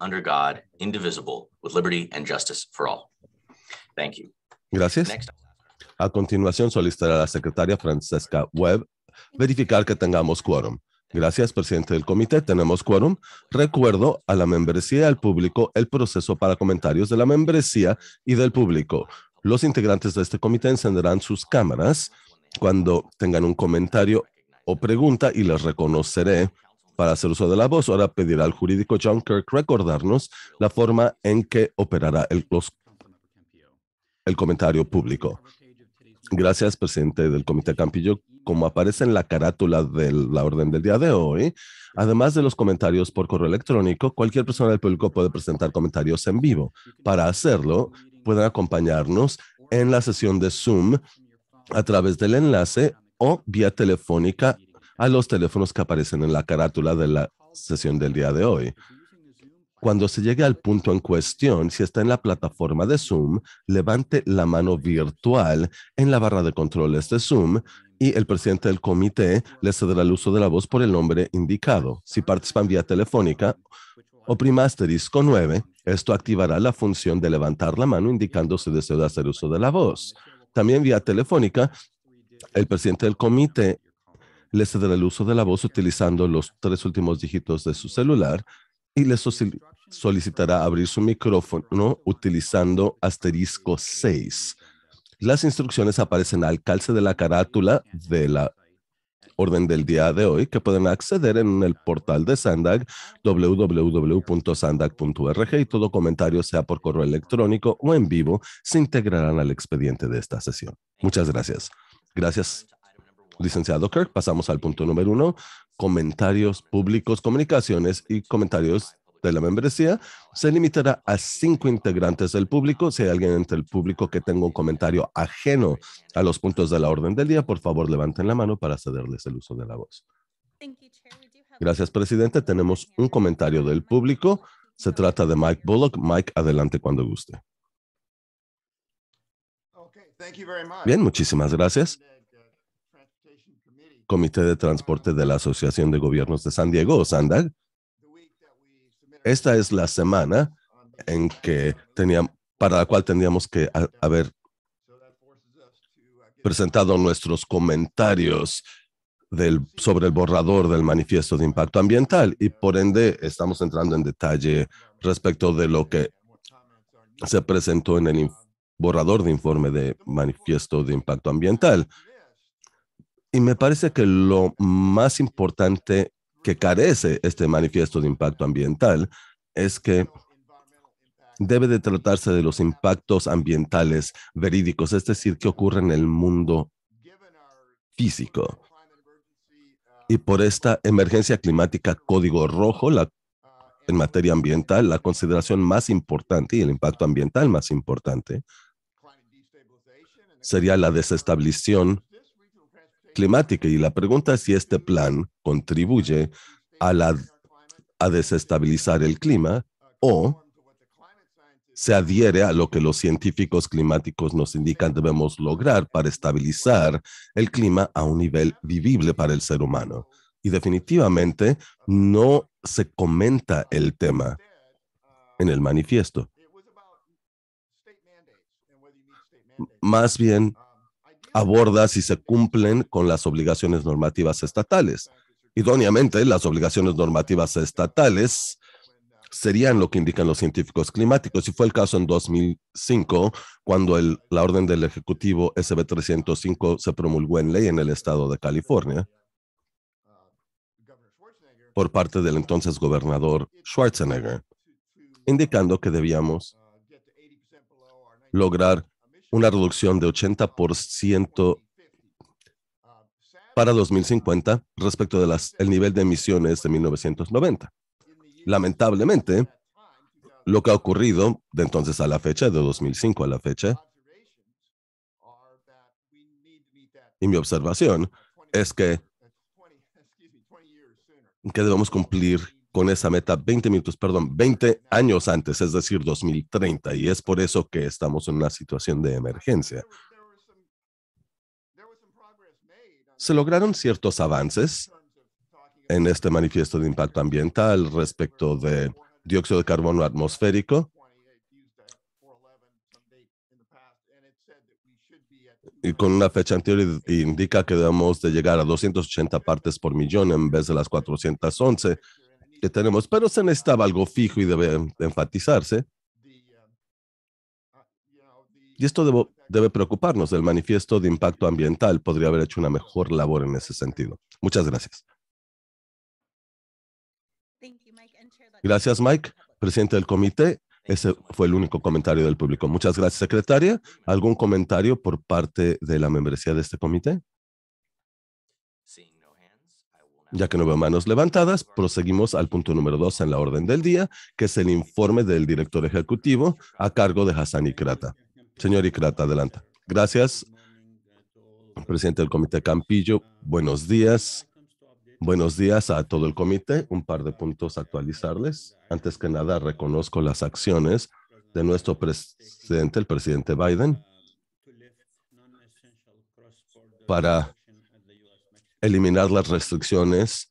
under God, indivisible, with liberty and justice for all. Thank you. Gracias. A continuación, solicitará a la secretaria Francesca Webb verificar que tengamos quórum. Gracias, presidente del comité. Tenemos quórum. Recuerdo a la membresía y al público el proceso para comentarios de la membresía y del público. Los integrantes de este comité encenderán sus cámaras cuando tengan un comentario o pregunta y les reconoceré para hacer uso de la voz, ahora pedirá al jurídico John Kirk recordarnos la forma en que operará el, el comentario público. Gracias, presidente del Comité Campillo. Como aparece en la carátula de la orden del día de hoy, además de los comentarios por correo electrónico, cualquier persona del público puede presentar comentarios en vivo. Para hacerlo, pueden acompañarnos en la sesión de Zoom a través del enlace o vía telefónica a los teléfonos que aparecen en la carátula de la sesión del día de hoy. Cuando se llegue al punto en cuestión, si está en la plataforma de Zoom, levante la mano virtual en la barra de controles de Zoom y el presidente del comité le cederá el uso de la voz por el nombre indicado. Si participan vía telefónica, oprima asterisco 9. Esto activará la función de levantar la mano indicando su deseo de hacer uso de la voz. También vía telefónica, el presidente del comité le cederá el uso de la voz utilizando los tres últimos dígitos de su celular y les solicitará abrir su micrófono utilizando asterisco 6. Las instrucciones aparecen al calce de la carátula de la orden del día de hoy que pueden acceder en el portal de Sandag www.sandag.org y todo comentario sea por correo electrónico o en vivo se integrarán al expediente de esta sesión. Muchas gracias. Gracias Licenciado Kirk, pasamos al punto número uno, comentarios públicos, comunicaciones y comentarios de la membresía. Se limitará a cinco integrantes del público. Si hay alguien entre el público que tenga un comentario ajeno a los puntos de la orden del día, por favor levanten la mano para cederles el uso de la voz. Gracias, presidente. Tenemos un comentario del público. Se trata de Mike Bullock. Mike, adelante cuando guste. Bien, muchísimas gracias. Comité de Transporte de la Asociación de Gobiernos de San Diego, SANDAG. Esta es la semana en que teníamos, para la cual tendríamos que haber presentado nuestros comentarios del, sobre el borrador del manifiesto de impacto ambiental y por ende estamos entrando en detalle respecto de lo que se presentó en el borrador de informe de manifiesto de impacto ambiental. Y me parece que lo más importante que carece este manifiesto de impacto ambiental es que debe de tratarse de los impactos ambientales verídicos, es decir, que ocurre en el mundo físico. Y por esta emergencia climática código rojo, en materia ambiental, la consideración más importante y el impacto ambiental más importante sería la desestabilización climática y la pregunta es si este plan contribuye a, la, a desestabilizar el clima o se adhiere a lo que los científicos climáticos nos indican debemos lograr para estabilizar el clima a un nivel vivible para el ser humano. Y definitivamente no se comenta el tema en el manifiesto. Más bien aborda si se cumplen con las obligaciones normativas estatales. Idóneamente, las obligaciones normativas estatales serían lo que indican los científicos climáticos y fue el caso en 2005 cuando la orden del Ejecutivo SB 305 se promulgó en ley en el estado de California por parte del entonces gobernador Schwarzenegger, indicando que debíamos lograr una reducción de 80% para 2050 respecto del el nivel de emisiones de 1990. Lamentablemente, lo que ha ocurrido de entonces a la fecha, de 2005 a la fecha, y mi observación es que, que debemos cumplir con esa meta 20 minutos, perdón, 20 años antes, es decir, 2030, y es por eso que estamos en una situación de emergencia. Se lograron ciertos avances en este manifiesto de impacto ambiental respecto de dióxido de carbono atmosférico. Y con una fecha anterior indica que debemos de llegar a 280 partes por millón en vez de las 411 que tenemos, pero se necesitaba algo fijo y debe enfatizarse. Y esto debe preocuparnos. El manifiesto de impacto ambiental podría haber hecho una mejor labor en ese sentido. Muchas gracias. Gracias, Mike, presidente del comité. Ese fue el único comentario del público. Muchas gracias, secretaria. ¿Algún comentario por parte de la membresía de este comité? Ya que no veo manos levantadas, proseguimos al punto número dos en la orden del día, que es el informe del director ejecutivo a cargo de Hassan Ikrata. Señor Ikrata, adelante. Gracias, presidente del comité Campillo. Buenos días. Buenos días a todo el comité. Un par de puntos a actualizarles. Antes que nada, reconozco las acciones de nuestro presidente, el presidente Biden, para eliminar las restricciones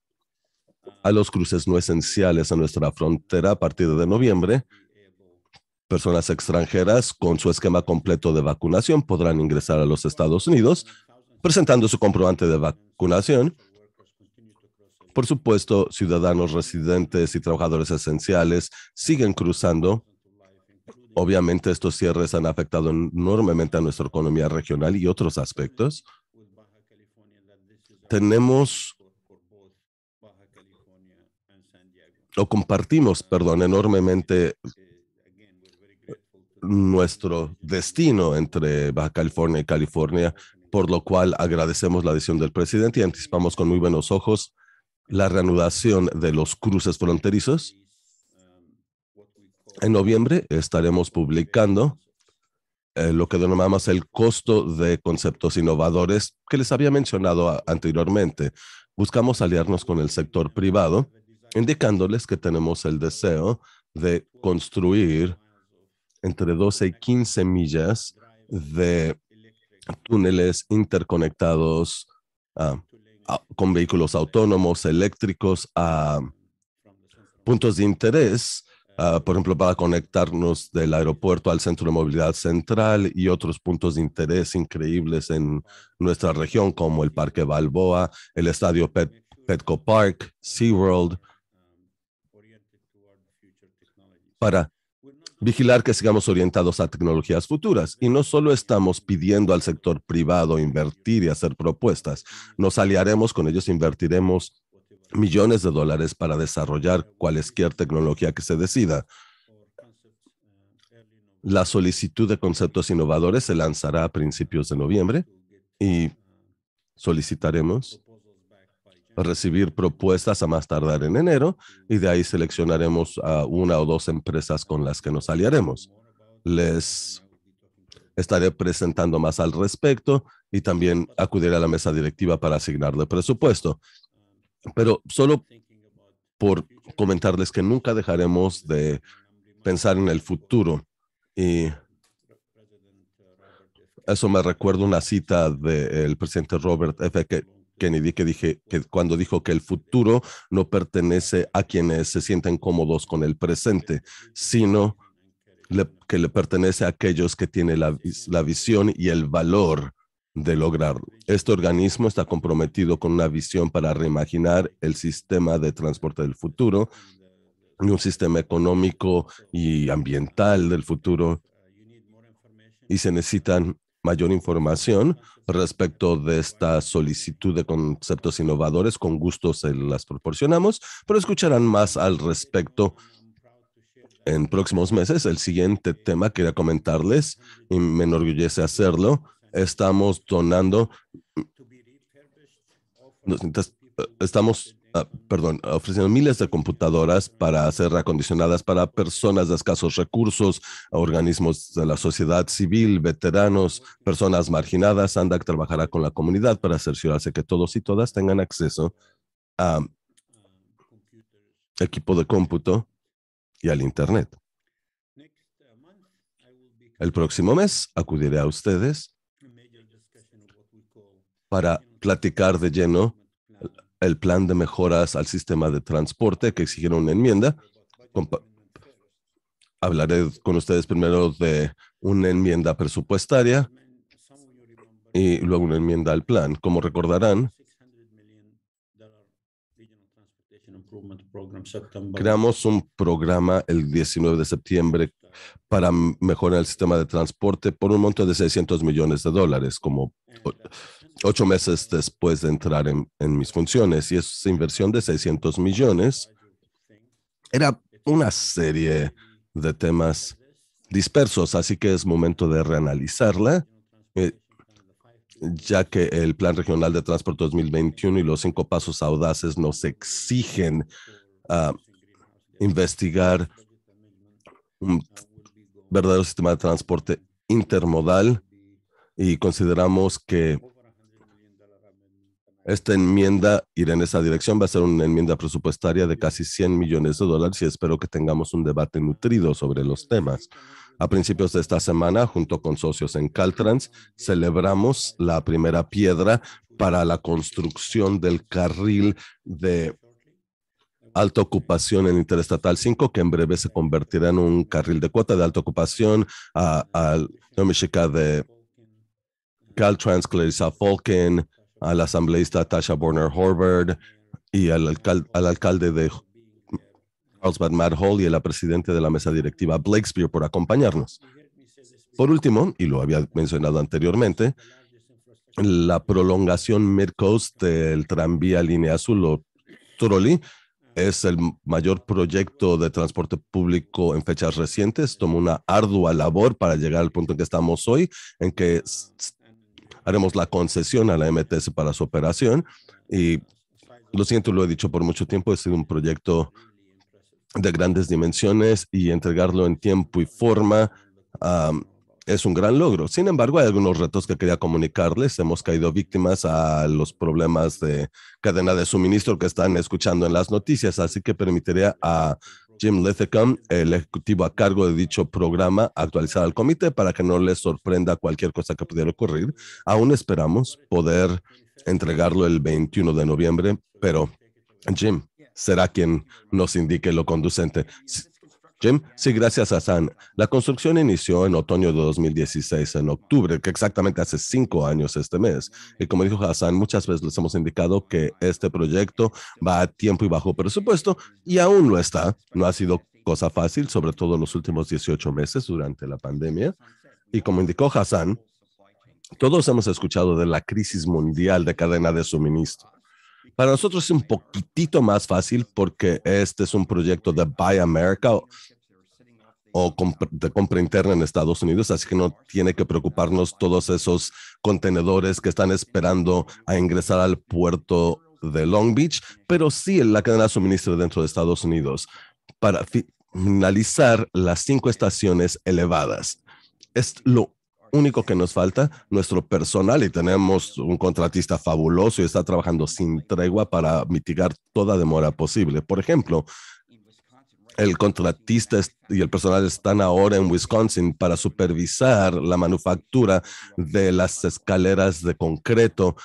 a los cruces no esenciales a nuestra frontera a partir de noviembre. Personas extranjeras con su esquema completo de vacunación podrán ingresar a los Estados Unidos presentando su comprobante de vacunación. Por supuesto, ciudadanos residentes y trabajadores esenciales siguen cruzando. Obviamente, estos cierres han afectado enormemente a nuestra economía regional y otros aspectos tenemos o compartimos, perdón, enormemente nuestro destino entre Baja California y California, por lo cual agradecemos la decisión del presidente y anticipamos con muy buenos ojos la reanudación de los cruces fronterizos. En noviembre estaremos publicando eh, lo que denominamos el costo de conceptos innovadores que les había mencionado ah, anteriormente. Buscamos aliarnos con el sector privado, indicándoles que tenemos el deseo de construir entre 12 y 15 millas de túneles interconectados ah, con vehículos autónomos, eléctricos, a puntos de interés Ah, por ejemplo, para conectarnos del aeropuerto al centro de movilidad central y otros puntos de interés increíbles en nuestra región, como el Parque Balboa, el Estadio Petco Park, SeaWorld, para vigilar que sigamos orientados a tecnologías futuras. Y no solo estamos pidiendo al sector privado invertir y hacer propuestas, nos aliaremos con ellos, e invertiremos millones de dólares para desarrollar cualquier tecnología que se decida. La solicitud de conceptos innovadores se lanzará a principios de noviembre y solicitaremos recibir propuestas a más tardar en enero y de ahí seleccionaremos a una o dos empresas con las que nos aliaremos. Les estaré presentando más al respecto y también acudiré a la mesa directiva para asignarle presupuesto. Pero solo por comentarles que nunca dejaremos de pensar en el futuro. Y eso me recuerda una cita del presidente Robert F. Kennedy que dije que cuando dijo que el futuro no pertenece a quienes se sienten cómodos con el presente, sino que le pertenece a aquellos que tienen la visión y el valor de lograr. Este organismo está comprometido con una visión para reimaginar el sistema de transporte del futuro y un sistema económico y ambiental del futuro. Y se necesitan mayor información respecto de esta solicitud de conceptos innovadores. Con gusto se las proporcionamos, pero escucharán más al respecto en próximos meses. El siguiente tema quería comentarles y me enorgullece hacerlo estamos donando, estamos, ah, perdón, ofreciendo miles de computadoras para hacer acondicionadas para personas de escasos recursos, organismos de la sociedad civil, veteranos, personas marginadas. ANDAC trabajará con la comunidad para cerciorarse que todos y todas tengan acceso a equipo de cómputo y al Internet. El próximo mes acudiré a ustedes para platicar de lleno el plan de mejoras al sistema de transporte que exigieron una enmienda. Hablaré con ustedes primero de una enmienda presupuestaria y luego una enmienda al plan. Como recordarán, creamos un programa el 19 de septiembre para mejorar el sistema de transporte por un monto de 600 millones de dólares, como ocho meses después de entrar en, mis funciones. Y esa inversión de 600 millones era una serie de temas dispersos, así que es momento de reanalizarla, eh, ya que el Plan Regional de Transporte 2021 y los cinco pasos audaces nos exigen ah, investigar un verdadero sistema de transporte intermodal y consideramos que esta enmienda irá en esa dirección va a ser una enmienda presupuestaria de casi 100 millones de dólares y espero que tengamos un debate nutrido sobre los temas. A principios de esta semana, junto con socios en Caltrans, celebramos la primera piedra para la construcción del carril de alta ocupación en Interestatal 5, que en breve se convertirá en un carril de cuota de alta ocupación a, a chica de Caltrans, Clarissa Falken, al asambleísta Tasha Borner Horvath y al, alcalde de Carlsbad Matt Hall y a la presidenta de la mesa directiva Blakespear por acompañarnos. Por último, y lo había mencionado anteriormente, la prolongación Midcoast del tranvía línea azul o trolley es el mayor proyecto de transporte público en fechas recientes. Tomó una ardua labor para llegar al punto en que estamos hoy, en que haremos la concesión a la MTS para su operación. Y lo siento, lo he dicho por mucho tiempo, es un proyecto de grandes dimensiones y entregarlo en tiempo y forma es un gran logro. Sin embargo, hay algunos retos que quería comunicarles. Hemos caído víctimas a los problemas de cadena de suministro que están escuchando en las noticias, así que permitiría a Jim Lithicum, el ejecutivo a cargo de dicho programa, actualizará al comité para que no les sorprenda cualquier cosa que pudiera ocurrir. Aún esperamos poder entregarlo el 21 de noviembre, pero Jim será quien nos indique lo conducente. Jim, sí, gracias Hassan. La construcción inició en otoño de 2016, en octubre, que exactamente hace cinco años este mes. Y como dijo Hassan, muchas veces les hemos indicado que este proyecto va a tiempo y bajo presupuesto y aún no está. No ha sido cosa fácil, sobre todo en los últimos 18 meses durante la pandemia. Y como indicó Hassan, todos hemos escuchado de la crisis mundial de cadena de suministro para nosotros es un poquitito más fácil porque este es un proyecto de Buy America o, de compra interna en Estados Unidos, así que no tiene que preocuparnos todos esos contenedores que están esperando a ingresar al puerto de Long Beach, pero sí en la cadena de suministro dentro de Estados Unidos. Para finalizar, las cinco estaciones elevadas es lo único que nos falta, nuestro personal, y tenemos un contratista fabuloso y está trabajando sin tregua para mitigar toda demora posible. Por ejemplo, el contratista y el personal están ahora en Wisconsin para supervisar la manufactura de las escaleras de concreto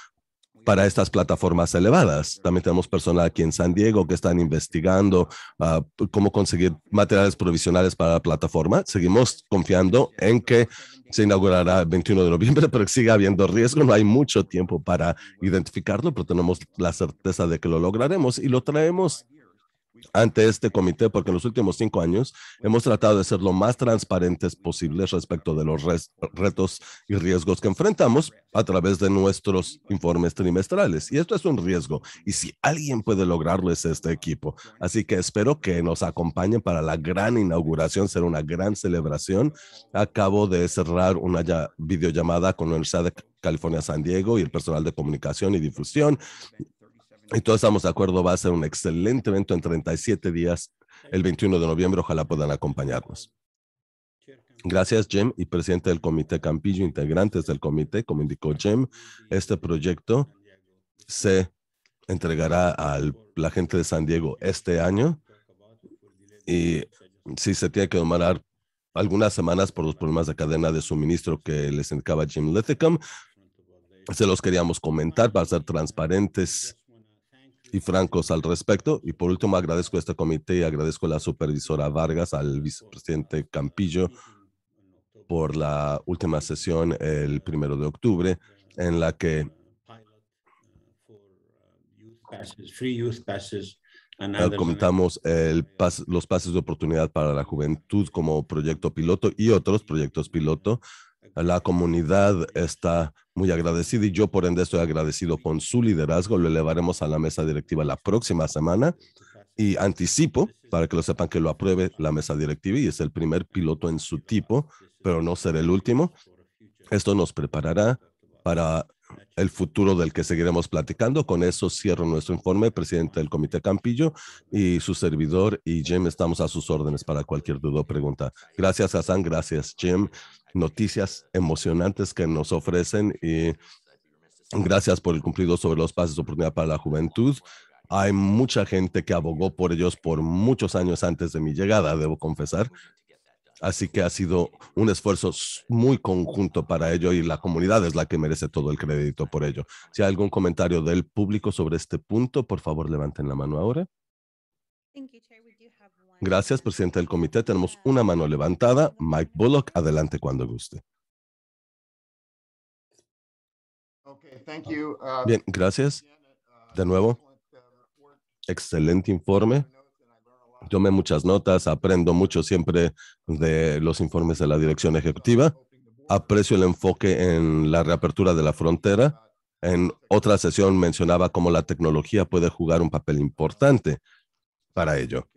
para estas plataformas elevadas. También tenemos personal aquí en San Diego que están investigando ah, cómo conseguir materiales provisionales para la plataforma. Seguimos confiando en que se inaugurará el 21 de noviembre, pero sigue habiendo riesgo. No hay mucho tiempo para identificarlo, pero tenemos la certeza de que lo lograremos y lo traemos ante este comité porque en los últimos cinco años hemos tratado de ser lo más transparentes posibles respecto de los retos y riesgos que enfrentamos a través de nuestros informes trimestrales. Y esto es un riesgo. Y si alguien puede lograrlo es este equipo. Así que espero que nos acompañen para la gran inauguración. Será una gran celebración. Acabo de cerrar una videollamada con la Universidad de California San Diego y el personal de comunicación y difusión y todos estamos de acuerdo, va a ser un excelente evento en 37 días, el 21 de noviembre. Ojalá puedan acompañarnos. Gracias, Jim, y presidente del Comité Campillo, integrantes del comité, como indicó Jim, este proyecto se entregará a la gente de San Diego este año y si se tiene que demorar algunas semanas por los problemas de cadena de suministro que les indicaba Jim Lithicum, se los queríamos comentar para ser transparentes y francos al respecto. Y por último, agradezco a este comité y agradezco a la supervisora Vargas, al vicepresidente Campillo por la última sesión el primero de octubre, en la que comentamos el los pases de oportunidad para la juventud como proyecto piloto y otros proyectos piloto la comunidad está muy agradecida y yo por ende estoy agradecido con su liderazgo. Lo elevaremos a la mesa directiva la próxima semana y anticipo para que lo sepan que lo apruebe la mesa directiva y es el primer piloto en su tipo, pero no será el último. Esto nos preparará para el futuro del que seguiremos platicando. Con eso cierro nuestro informe, presidente del Comité Campillo y su servidor y Jim, estamos a sus órdenes para cualquier duda o pregunta. Gracias, Hassan, gracias, Jim. Noticias emocionantes que nos ofrecen y gracias por el cumplido sobre los pases de oportunidad para la juventud. Hay mucha gente que abogó por ellos por muchos años antes de mi llegada, debo confesar, Así que ha sido un esfuerzo muy conjunto para ello y la comunidad es la que merece todo el crédito por ello. Si hay algún comentario del público sobre este punto, por favor levanten la mano ahora. Gracias, presidente del comité. Tenemos una mano levantada. Mike Bullock, adelante cuando guste. Ah. Uh, Bien, gracias. Uh, De nuevo, uh, excelente informe. Tomé muchas notas, aprendo mucho siempre de los informes de la dirección ejecutiva. Aprecio el enfoque en la reapertura de la frontera. En otra sesión mencionaba cómo la tecnología puede jugar un papel importante para ello.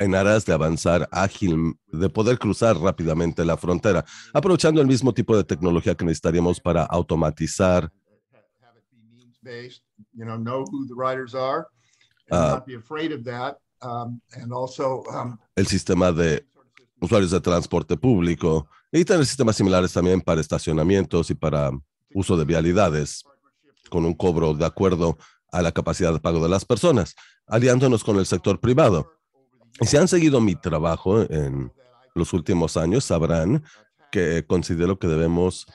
En aras de avanzar ágil, de poder cruzar rápidamente la frontera, aprovechando el mismo tipo de tecnología que necesitaríamos para automatizar el sistema de usuarios de transporte público y tener sistemas similares también para estacionamientos y para uso de vialidades con un cobro de acuerdo a la capacidad de pago de las personas, aliándonos con el sector privado. Y si han seguido mi trabajo en los últimos años, sabrán que considero que debemos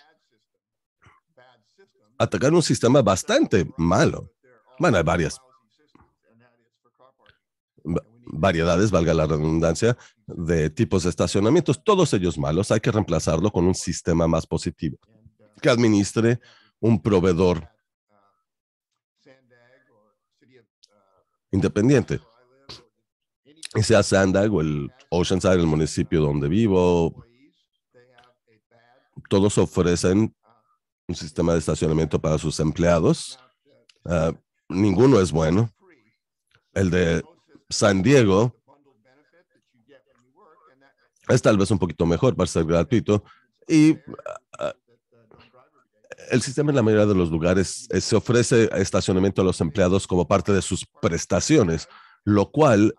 atacar un sistema bastante malo. Bueno, hay varias variedades, valga la redundancia, de tipos de estacionamientos, todos ellos malos, hay que reemplazarlo con un sistema más positivo que administre un proveedor independiente. Y sea Sandag o el Oceanside, el municipio donde vivo, todos ofrecen un sistema de estacionamiento para sus empleados. Ah, ninguno es bueno. El de San Diego es tal vez un poquito mejor para ser gratuito y ah, ah, el sistema en la mayoría de los lugares eh, se ofrece estacionamiento a los empleados como parte de sus prestaciones, lo cual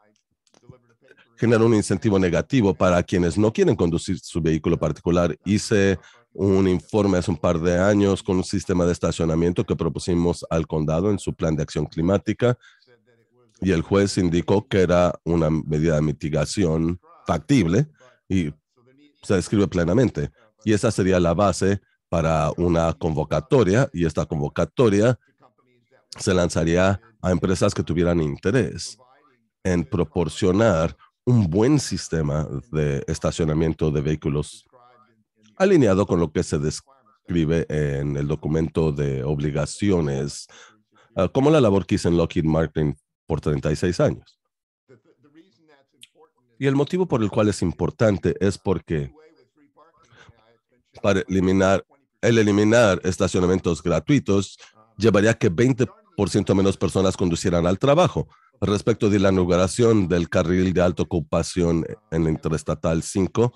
genera un incentivo negativo para quienes no quieren conducir su vehículo particular. Hice un informe hace un par de años con un sistema de estacionamiento que propusimos al condado en su plan de acción climática y el juez indicó que era una medida de mitigación factible y se describe plenamente. Y esa sería la base para una convocatoria y esta convocatoria se lanzaría a empresas que tuvieran interés en proporcionar un buen sistema de estacionamiento de vehículos alineado con lo que se describe en el documento de obligaciones, eh, como la labor que hice en Lockheed Martin por 36 años. Y el motivo por el cual es importante es porque para eliminar, el eliminar estacionamientos gratuitos um, llevaría a que 20% menos personas conducieran al trabajo. Respecto de la inauguración del carril de alta ocupación um, en la Interestatal 5,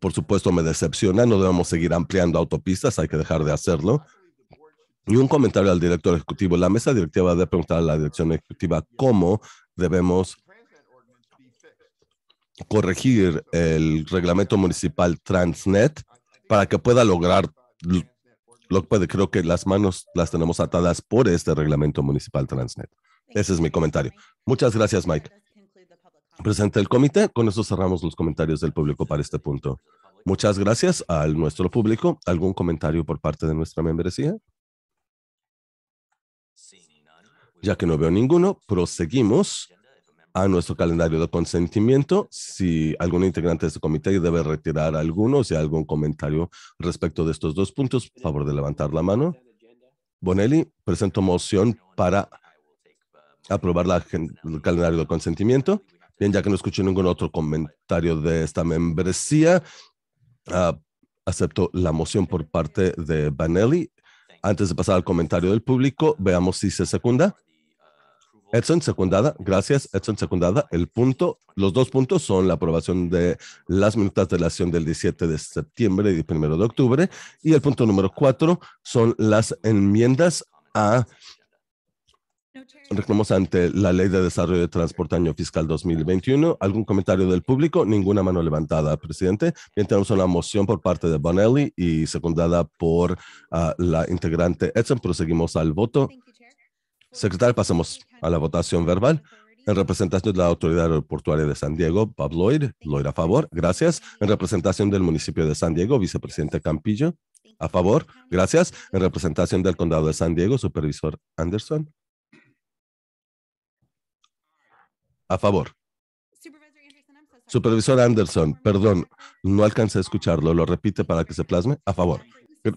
por supuesto me decepciona, no debemos seguir ampliando autopistas, hay que dejar de hacerlo. Y un comentario al director ejecutivo. La mesa directiva debe preguntar a la dirección ejecutiva cómo debemos corregir el reglamento municipal Transnet para que pueda lograr lo que puede. Creo que las manos las tenemos atadas por este reglamento municipal Transnet. Ese es mi comentario. Muchas gracias, Mike. Presente el comité. Con eso cerramos los comentarios del público para este punto. Muchas gracias a nuestro público. ¿Algún comentario por parte de nuestra membresía? Ya que no veo ninguno, proseguimos a nuestro calendario de consentimiento. Si algún integrante de este comité debe retirar alguno, si algún comentario respecto de estos dos puntos, favor de levantar la mano. Bonelli, presento moción para uh, aprobar el calendario de consentimiento. Bien, ya que no escuché ningún otro uh, comentario de esta membresía, ah, acepto la moción por parte de Bonelli antes de pasar al comentario del público, veamos si se secunda. Edson, secundada. Gracias, Edson, secundada. El punto, los dos puntos son la aprobación de las minutas de la acción del 17 de septiembre y primero de octubre. Y el punto número cuatro son las enmiendas a Reclamamos ante la Ley de Desarrollo de Transporte Año Fiscal 2021. ¿Algún comentario del público? Ninguna mano levantada, presidente. Bien, tenemos una moción por parte de Bonelli y secundada por ah, la integrante Edson. Proseguimos al voto. Secretario, pasamos a la votación verbal. En representación de la Autoridad Aeroportuaria de San Diego, Bob Lloyd. Lloyd a favor. Gracias. En representación del municipio de San Diego, vicepresidente Campillo. A favor. Gracias. En representación del condado de San Diego, supervisor Anderson. A favor. Supervisor Anderson, perdón, no alcancé a escucharlo. ¿Lo repite para que se plasme? A favor.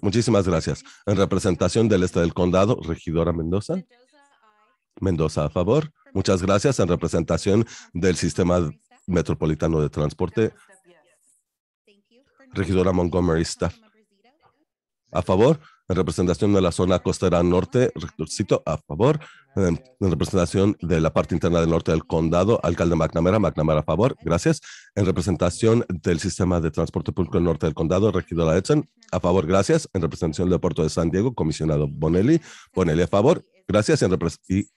Muchísimas gracias. En representación del este del condado, regidora Mendoza. Mendoza, a favor. Muchas gracias. En representación del sistema metropolitano de transporte, regidora Montgomery Staff. A favor en representación de la zona costera norte, rectorcito a favor, en representación de la parte interna del norte del condado, alcalde McNamara, McNamara a favor, gracias, en representación del sistema de transporte público del norte del condado, regidora Edson, a favor, gracias, en representación del puerto de San Diego, comisionado Bonelli, Bonelli a favor, gracias, y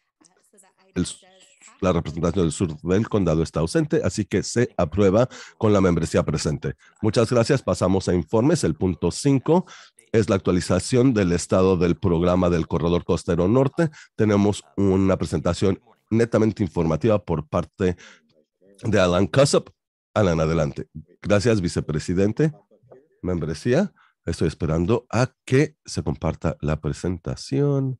la representación del sur del condado está ausente, así que se aprueba con la membresía presente. Muchas gracias. Pasamos a informes. El punto 5 es la actualización del estado del programa del Corredor Costero Norte. Tenemos una presentación netamente informativa por parte de Alan Cusup. Alan, adelante. Gracias, vicepresidente. Membresía. Estoy esperando a que se comparta la presentación.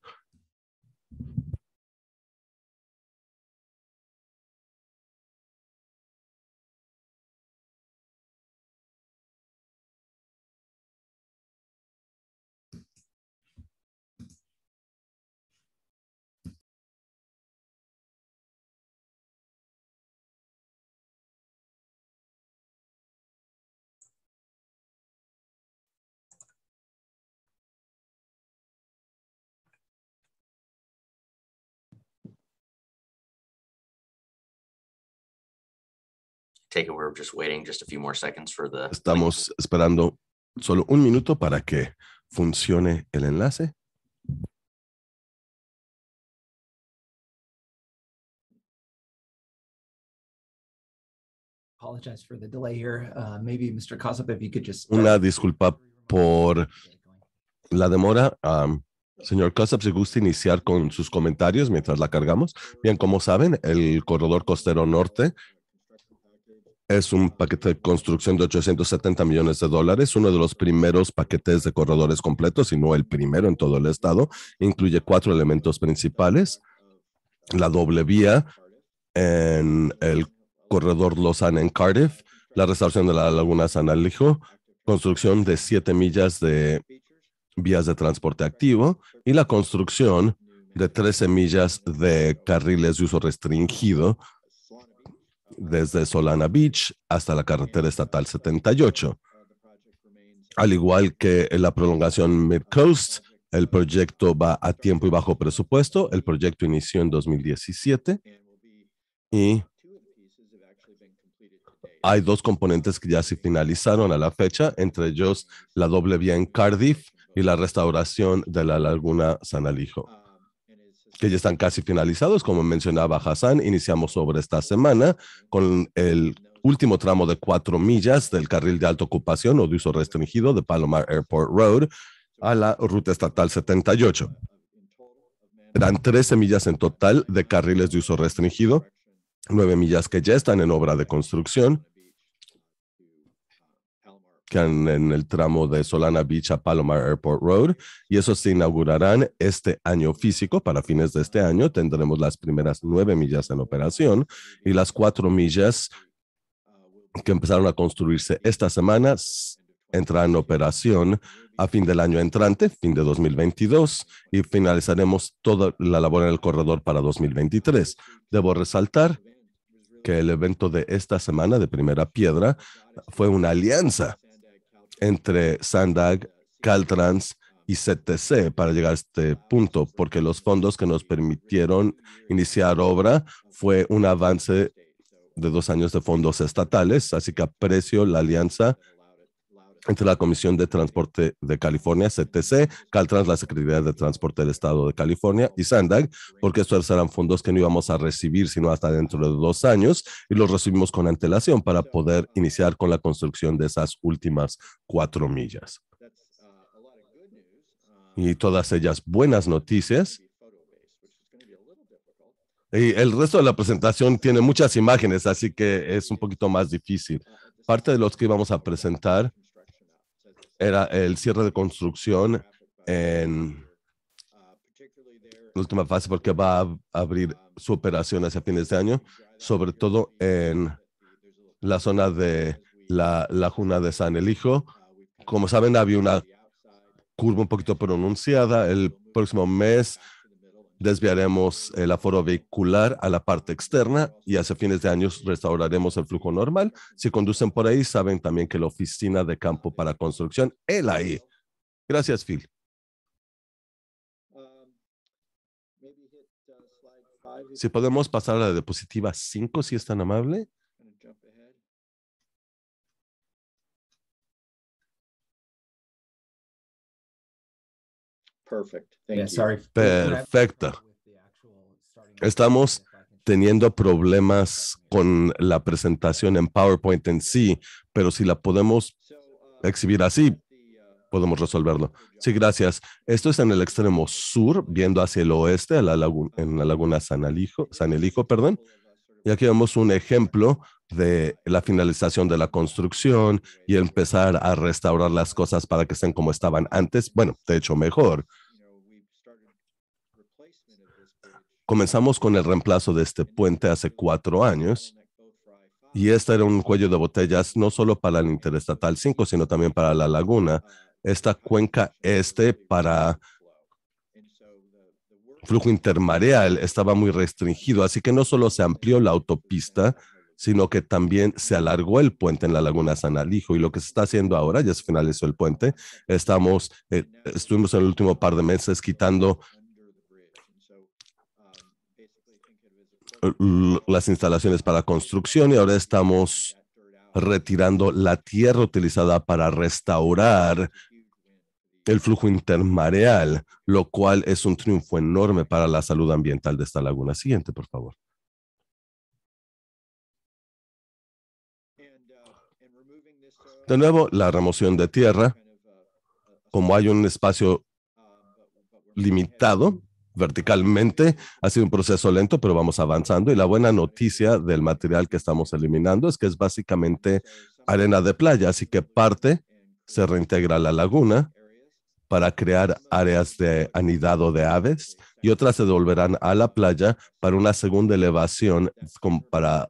Estamos esperando solo un minuto para que funcione el enlace. Apologize for the uh, Una disculpa por la demora. Um, señor Cossack, si gusta iniciar con sus comentarios mientras la cargamos. Bien, como saben, el corredor costero norte es un paquete de construcción de 870 millones de dólares, uno de los primeros paquetes de corredores completos, y no el primero en todo el estado. Incluye cuatro elementos principales. La doble vía en el corredor Lausanne en Cardiff, la restauración de la laguna San Alejo, construcción de siete millas de vías de transporte activo y la construcción de 13 millas de carriles de uso restringido desde Solana Beach hasta la carretera estatal 78. Al igual que en la prolongación Mid Coast, el proyecto va a tiempo y bajo presupuesto. El proyecto inició en 2017 y hay dos componentes que ya se finalizaron a la fecha, entre ellos la doble vía en Cardiff y la restauración de la laguna San Alijo que ya están casi finalizados. Como mencionaba Hassan, iniciamos sobre esta semana con el último tramo de cuatro millas del carril de alta ocupación o de uso restringido de Palomar Airport Road a la ruta estatal 78. Eran 13 millas en total de carriles de uso restringido, nueve millas que ya están en obra de construcción, en, el tramo de Solana Beach a Palomar Airport Road y eso se inaugurarán este año físico. Para fines de este año tendremos las primeras nueve millas en operación y las cuatro millas que empezaron a construirse esta semana entrarán en operación a fin del año entrante, fin de 2022, y finalizaremos toda la labor en el corredor para 2023. Debo resaltar que el evento de esta semana de Primera Piedra fue una alianza entre Sandag, Caltrans y CTC para llegar a este punto, porque los fondos que nos permitieron iniciar obra fue un avance de dos años de fondos estatales, así que aprecio la alianza entre la Comisión de Transporte de California, CTC, Caltrans, la Secretaría de Transporte del Estado de California y Sandag, porque estos eran fondos que no íbamos a recibir sino hasta dentro de dos años y los recibimos con antelación para poder iniciar con la construcción de esas últimas cuatro millas. Y todas ellas buenas noticias. Y el resto de la presentación tiene muchas imágenes, así que es un poquito más difícil. Parte de los que íbamos a presentar era el cierre de construcción en la última fase porque va a abrir su operación hacia fines de este año, sobre todo en la zona de la laguna de San Elijo. Como saben, había una curva un poquito pronunciada. El próximo mes desviaremos el aforo vehicular a la parte externa y hace fines de años restauraremos el flujo normal. Si conducen por ahí, saben también que la oficina de campo para construcción, el ahí. Gracias, Phil. Um, uh, si podemos pasar a la diapositiva 5, si es tan amable. Perfecto. Estamos teniendo problemas con la presentación en PowerPoint en sí, pero si la podemos uh, exhibir así, uh, podemos resolverlo. Sí, gracias. Esto es en el extremo sur, viendo hacia el oeste, la en la laguna San Elijo, San Elijo, perdón. Uh, y aquí vemos un ejemplo de la finalización de la construcción y empezar a restaurar las cosas para que estén como estaban antes. Bueno, de hecho, mejor. Comenzamos con el reemplazo de este puente hace cuatro años. Y este era un cuello de botellas no solo para el Interestatal 5, sino también para la laguna, esta cuenca este para flujo intermareal estaba muy restringido, así que no solo se amplió la autopista, sino que también se alargó el puente en la laguna San Alijo y lo que se está haciendo ahora, ya se finalizó el puente, estamos, eh, estuvimos en el último par de meses quitando las instalaciones para construcción y ahora estamos retirando la tierra utilizada para restaurar el flujo intermareal, lo cual es un triunfo enorme para la salud ambiental de esta laguna. Siguiente, por favor. De nuevo, la remoción de tierra, como hay un espacio limitado, verticalmente. Ha sido un proceso lento, pero vamos avanzando. Y la buena noticia del material que estamos eliminando es que es básicamente arena de playa, así que parte se reintegra a la laguna para crear áreas de anidado de aves y otras se devolverán a la playa para una segunda elevación para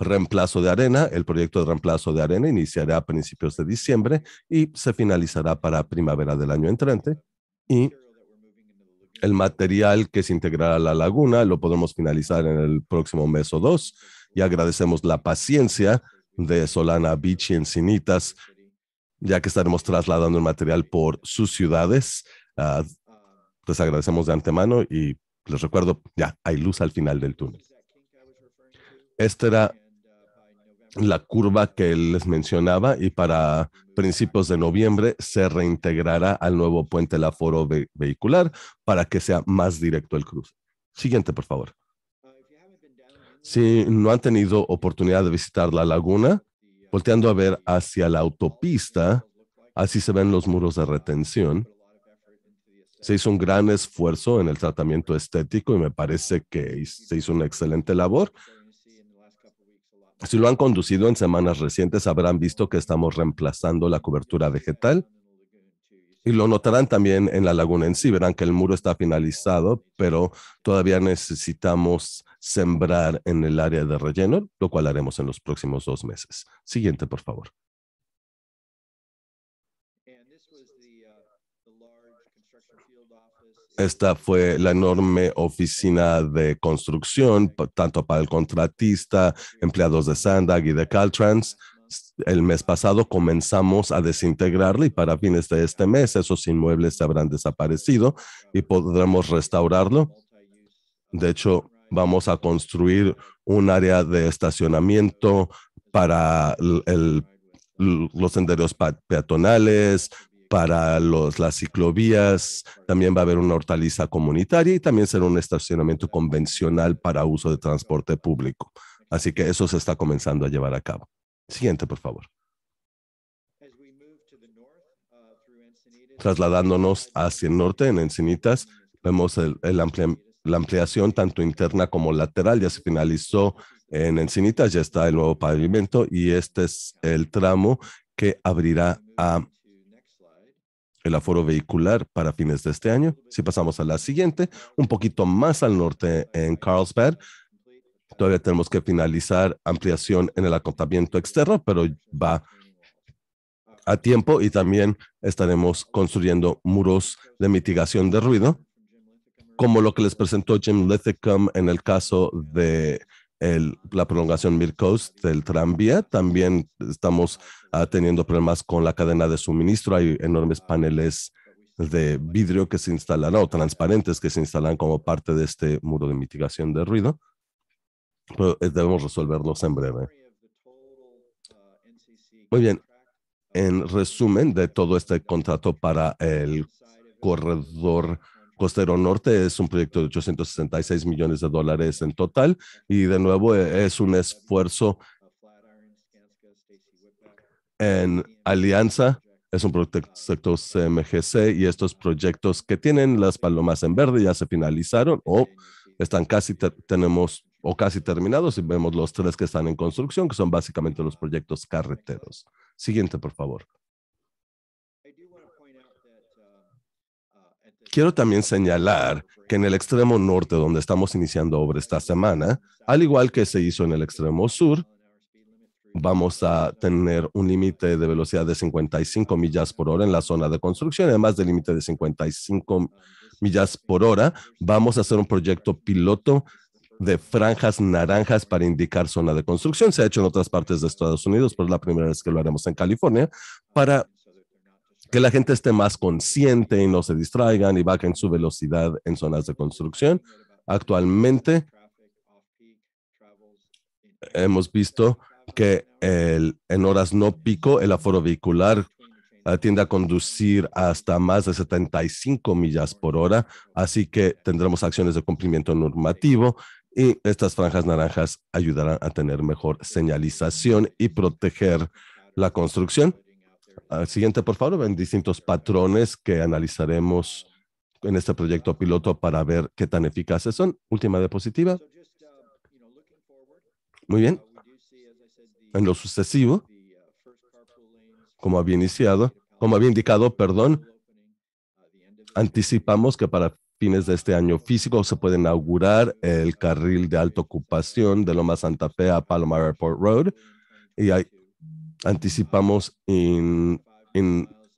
reemplazo de arena. El proyecto de reemplazo de arena iniciará a principios de diciembre y se finalizará para primavera del año entrante. Y el material que se integrará a la laguna. Lo podremos finalizar en el próximo mes o dos. Y agradecemos la paciencia de Solana Beach y Encinitas, ya que estaremos trasladando el material por sus ciudades. Ah, les agradecemos de antemano y les recuerdo, ya hay luz al final del túnel. Este era la curva que les mencionaba y para principios de noviembre se reintegrará al nuevo puente laforo aforo vehicular para que sea más directo el cruce. Siguiente, por favor. Si no han tenido oportunidad de visitar la laguna, volteando a ver hacia la autopista, así se ven los muros de retención. Se hizo un gran esfuerzo en el tratamiento estético y me parece que se hizo una excelente labor. Si lo han conducido en semanas recientes, habrán visto que estamos reemplazando la cobertura vegetal. Y lo notarán también en la laguna en sí. Verán que el muro está finalizado, pero todavía necesitamos sembrar en el área de relleno, lo cual haremos en los próximos dos meses. Siguiente, por favor. Esta fue la enorme oficina de construcción, tanto para el contratista, empleados de Sandag y de Caltrans. El mes pasado comenzamos a desintegrarla y para fines de este mes esos inmuebles habrán desaparecido y podremos restaurarlo. De hecho, vamos a construir un área de estacionamiento para los senderos peatonales, para los, las ciclovías, también va a haber una hortaliza comunitaria y también será un estacionamiento convencional para uso de transporte público. Así que eso se está comenzando a llevar a cabo. Siguiente, por favor. Trasladándonos hacia el norte, en Encinitas, vemos el, la ampliación tanto interna como lateral. Ya se finalizó en Encinitas, ya está el nuevo pavimento y este es el tramo que abrirá a el aforo vehicular para fines de este año. Si pasamos a la siguiente, un poquito más al norte en Carlsbad, todavía tenemos que finalizar ampliación en el acotamiento externo, pero va a tiempo y también estaremos construyendo muros de mitigación de ruido, como lo que les presentó Jim Lithicum en el caso de la prolongación Coast del tranvía. También estamos ah, teniendo problemas con la cadena de suministro. Hay enormes paneles de vidrio que se instalan o transparentes que se instalan como parte de este muro de mitigación de ruido. Eh, debemos resolverlos en breve. Muy bien. En resumen de todo este contrato para el corredor Costero Norte es un proyecto de 866 millones de dólares en total y de nuevo eh, es un esfuerzo en alianza es un proyecto CMGC y estos proyectos que tienen las palomas en verde ya se finalizaron o están casi tenemos o casi terminados y vemos los tres que están en construcción, que son básicamente los proyectos carreteros. Siguiente, por favor. Quiero también señalar que en el extremo norte, donde estamos iniciando obra esta semana, al igual que se hizo en el extremo sur, vamos a tener un límite de velocidad de 55 millas por hora en la zona de construcción, además del límite de 55 millas por hora. Vamos a hacer un proyecto piloto de franjas naranjas para indicar zona de construcción. Se ha hecho en otras partes de Estados Unidos, pero es la primera vez que lo haremos en California, para que la gente esté más consciente y no se distraigan y bajen su velocidad en zonas de construcción. Actualmente hemos visto que en horas no pico el aforo vehicular tiende a conducir hasta más de 75 millas por hora, así que tendremos acciones de cumplimiento normativo y estas franjas naranjas ayudarán a tener mejor señalización y proteger la construcción. Al siguiente, por favor, en distintos patrones que analizaremos en este proyecto piloto para ver qué tan eficaces son. Última diapositiva. Uh, Muy bien. Uh, en lo sucesivo, uh, como había iniciado, como había indicado, perdón, anticipamos que para fines de este año físico se puede inaugurar el carril de alta ocupación de Loma Santa Fe a Palomar Airport Road y hay anticipamos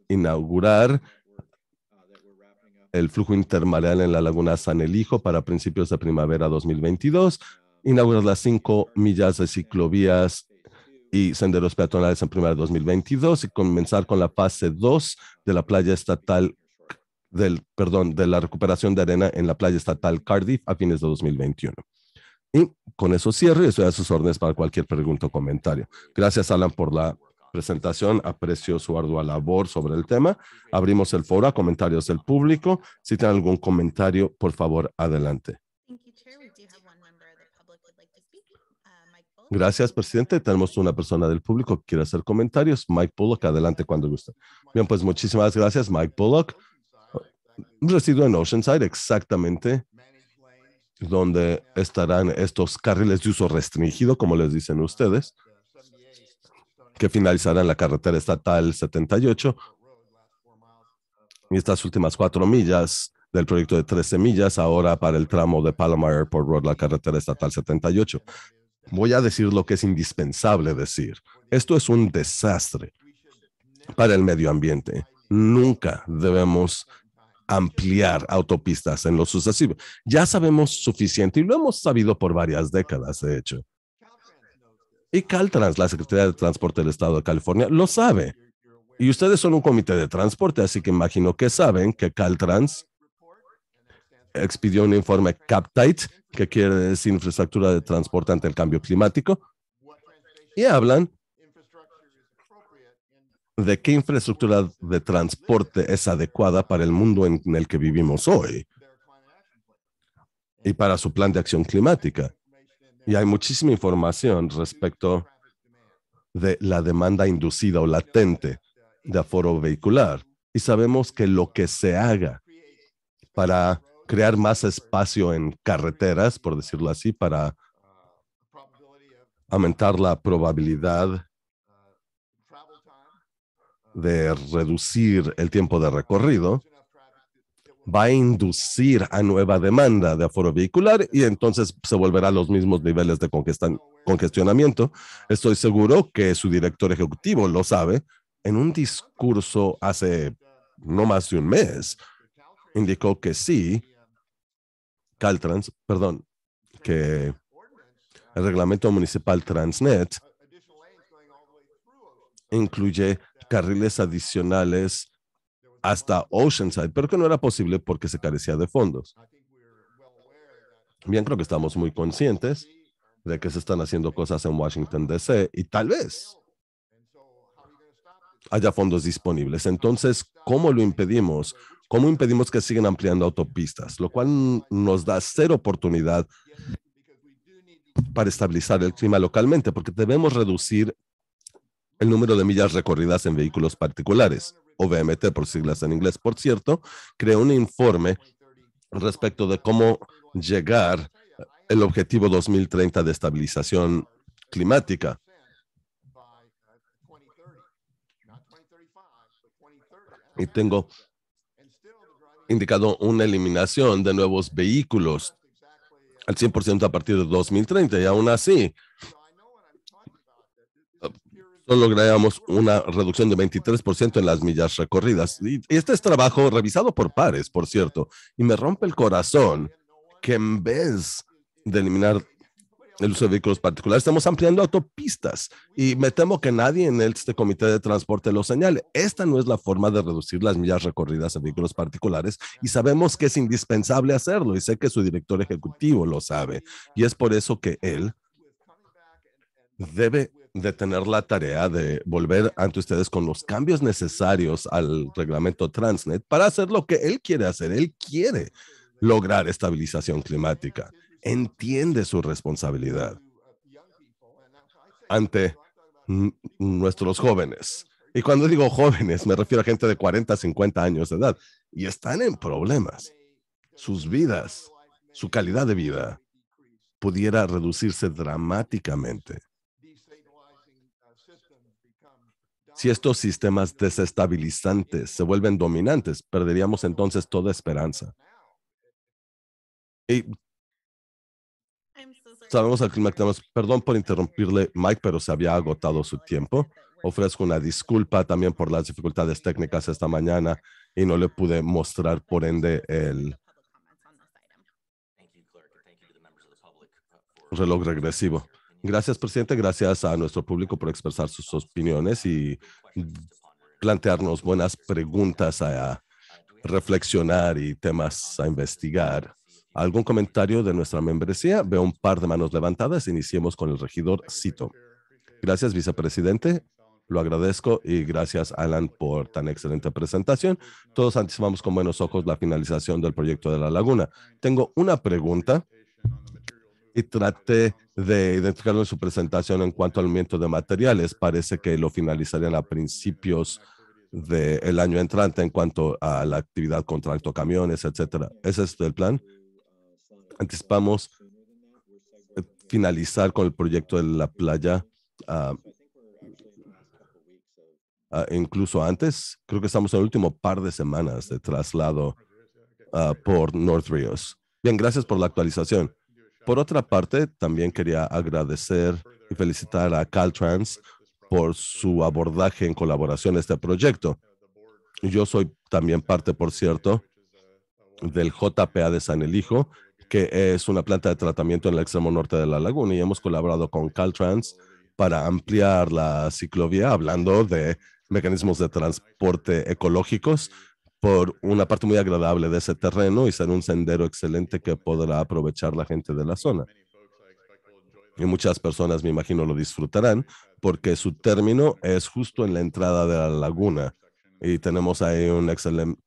inaugurar el flujo intermareal en la laguna San Elijo para principios de primavera 2022, inaugurar las cinco millas de ciclovías y senderos peatonales en primavera 2022 y comenzar con la fase 2 de la playa estatal del, perdón, de la recuperación de arena en la playa estatal Cardiff a fines de 2021. Y con eso cierro y estoy a sus órdenes para cualquier pregunta o comentario. Gracias, Alan, por la presentación. Aprecio su ardua labor sobre el tema. Abrimos el foro a comentarios del público. Si tienen algún comentario, por favor, adelante. Gracias, presidente. Tenemos una persona del público que quiere hacer comentarios. Mike Bullock, adelante cuando guste. Bien, pues muchísimas gracias, Mike Bullock. Residuo en Oceanside, exactamente donde estarán estos carriles de uso restringido, como les dicen ustedes, que finalizarán la carretera estatal 78 y estas últimas cuatro millas del proyecto de 13 millas ahora para el tramo de Palomar Airport Road, la carretera estatal 78. Voy a decir lo que es indispensable decir. Esto es un desastre para el medio ambiente. Nunca debemos ampliar autopistas en lo sucesivo. Ya sabemos suficiente y lo hemos sabido por varias décadas, de hecho. Y Caltrans, la Secretaría de Transporte del Estado de California, lo sabe. Y ustedes son un comité de transporte, así que imagino que saben que Caltrans expidió un informe CAPTITE, que quiere decir infraestructura de transporte ante el cambio climático, y hablan de qué infraestructura de transporte es adecuada para el mundo en el que vivimos hoy y para su plan de acción climática. Y hay muchísima información respecto de la demanda inducida o latente de aforo vehicular. Y sabemos que lo que se haga para crear más espacio en carreteras, por decirlo así, para aumentar la probabilidad de reducir el tiempo de recorrido va a inducir a nueva demanda de aforo vehicular y entonces se volverá a los mismos niveles de congestionamiento. Estoy seguro que su director ejecutivo lo sabe. En un discurso hace no más de un mes, indicó que sí, Caltrans, perdón, que el reglamento municipal Transnet incluye carriles adicionales hasta Oceanside, pero que no era posible porque se carecía de fondos. Bien, creo que estamos muy conscientes de que se están haciendo cosas en Washington, D.C. y tal vez haya fondos disponibles. Entonces, ¿cómo lo impedimos? ¿Cómo impedimos que sigan ampliando autopistas? Lo cual nos da cero oportunidad para estabilizar el clima localmente, porque debemos reducir el número de millas recorridas en vehículos particulares, OVMT por siglas en inglés, por cierto, creó un informe respecto de cómo llegar eh, el objetivo 2030 de estabilización climática. Y tengo indicado una eliminación de nuevos vehículos al 100% a partir de 2030 y aún así solo logramos una reducción de 23% en las millas recorridas. Y este es trabajo revisado por pares, por cierto, y me rompe el corazón que en vez de eliminar el uso de vehículos particulares, estamos ampliando autopistas y me temo que nadie en este comité de transporte lo señale. Esta no es la forma de reducir las millas recorridas en vehículos particulares y sabemos que es indispensable hacerlo y sé que su director ejecutivo lo sabe y es por eso que él debe de tener la tarea de volver ante ustedes con los cambios necesarios al reglamento Transnet para hacer lo que él quiere hacer. Él quiere lograr estabilización climática. Entiende su responsabilidad ante nuestros jóvenes. Y cuando digo jóvenes, me refiero a gente de 40, 50 años de edad. Y están en problemas. Sus vidas, su calidad de vida pudiera reducirse dramáticamente Si estos sistemas desestabilizantes se vuelven dominantes, perderíamos entonces toda esperanza. Y sabemos al clima que tenemos. Perdón por interrumpirle, Mike, pero se había agotado su tiempo. Ofrezco una disculpa también por las dificultades técnicas esta mañana y no le pude mostrar, por ende, el reloj regresivo. Gracias, presidente. Gracias a nuestro público por expresar sus opiniones y plantearnos buenas preguntas a reflexionar y temas a investigar. ¿Algún comentario de nuestra membresía? Veo un par de manos levantadas. Iniciemos con el regidor Cito. Gracias, vicepresidente. Lo agradezco y gracias, Alan, por tan excelente presentación. Todos anticipamos con buenos ojos la finalización del proyecto de la laguna. Tengo una pregunta y traté de identificarlo en su presentación en cuanto al aumento de materiales. Parece que lo finalizarían a principios del año entrante en cuanto a la actividad con camiones, etcétera. Ese es el plan. Anticipamos eh, finalizar con el proyecto de la playa ah, ah, incluso antes. Creo que estamos en el último par de semanas de traslado ah, por North Rios. Bien, gracias por la actualización. Por otra parte, también quería agradecer y felicitar a Caltrans por su abordaje en colaboración a este proyecto. Yo soy también parte, por cierto, del JPA de San Elijo, que es una planta de tratamiento en el extremo norte de la laguna y hemos colaborado con Caltrans para ampliar la ciclovía, hablando de mecanismos de transporte ecológicos por una parte muy agradable de ese terreno y ser un sendero excelente que podrá aprovechar la gente de la zona. Y muchas personas, me imagino, lo disfrutarán porque su término es justo en la entrada de la laguna y tenemos ahí un excelente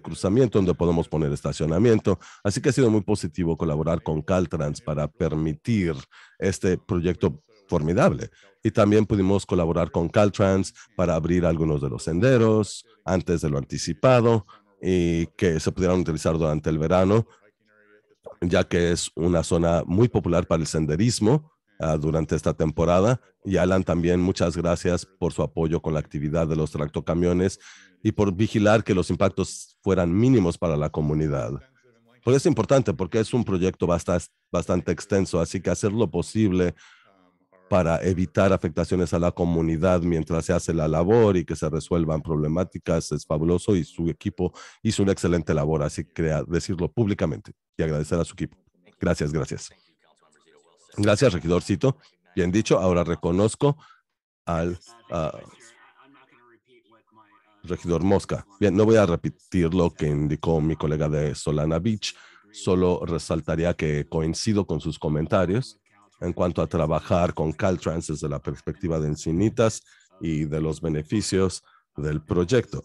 cruzamiento donde podemos poner estacionamiento. Así que ha sido muy positivo colaborar con Caltrans para permitir este proyecto formidable. Y también pudimos colaborar con Caltrans para abrir algunos de los senderos antes de lo anticipado y que se pudieran utilizar durante el verano, ya que es una zona muy popular para el senderismo ah, durante esta temporada. Y Alan, también muchas gracias por su apoyo con la actividad de los tractocamiones y por vigilar que los impactos fueran mínimos para la comunidad. Por pues es importante, porque es un proyecto bastante extenso, así que hacer lo posible para evitar afectaciones a la comunidad mientras se hace la labor y que se resuelvan problemáticas. Es fabuloso y su equipo hizo una excelente labor, así que decirlo públicamente y agradecer a su equipo. Gracias, gracias. Gracias, regidorcito. Bien dicho, ahora reconozco al regidor Mosca. Bien, no voy a repetir lo que indicó mi colega de Solana Beach, solo resaltaría que coincido con sus comentarios en cuanto a trabajar con Caltrans desde la perspectiva de Encinitas y de los beneficios del proyecto.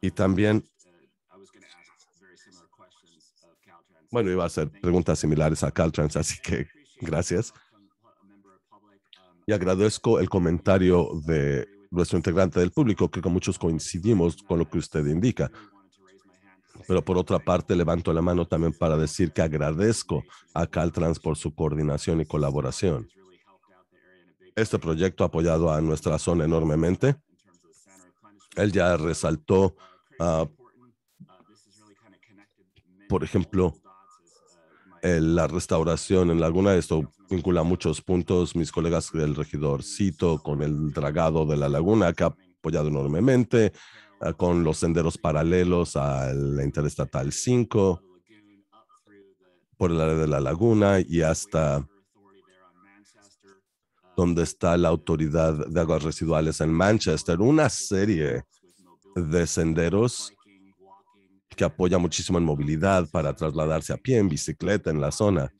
Y también, bueno, iba a hacer preguntas similares a Caltrans, así que gracias. Y agradezco el comentario de nuestro integrante del público, que con muchos coincidimos con lo que usted indica. Pero por otra parte, levanto la mano también para decir que agradezco a Caltrans por su coordinación y colaboración. Este proyecto ha apoyado a nuestra zona enormemente. Él ya resaltó, ah, por ejemplo, la restauración en Laguna. Esto vincula muchos puntos. Mis colegas del regidor Cito con el dragado de la Laguna, que ha apoyado enormemente con los senderos paralelos a la Interestatal 5, por el área de la laguna y hasta donde está la autoridad de aguas residuales en Manchester. Una serie de senderos que apoya muchísimo en movilidad para trasladarse a pie, en bicicleta en la zona.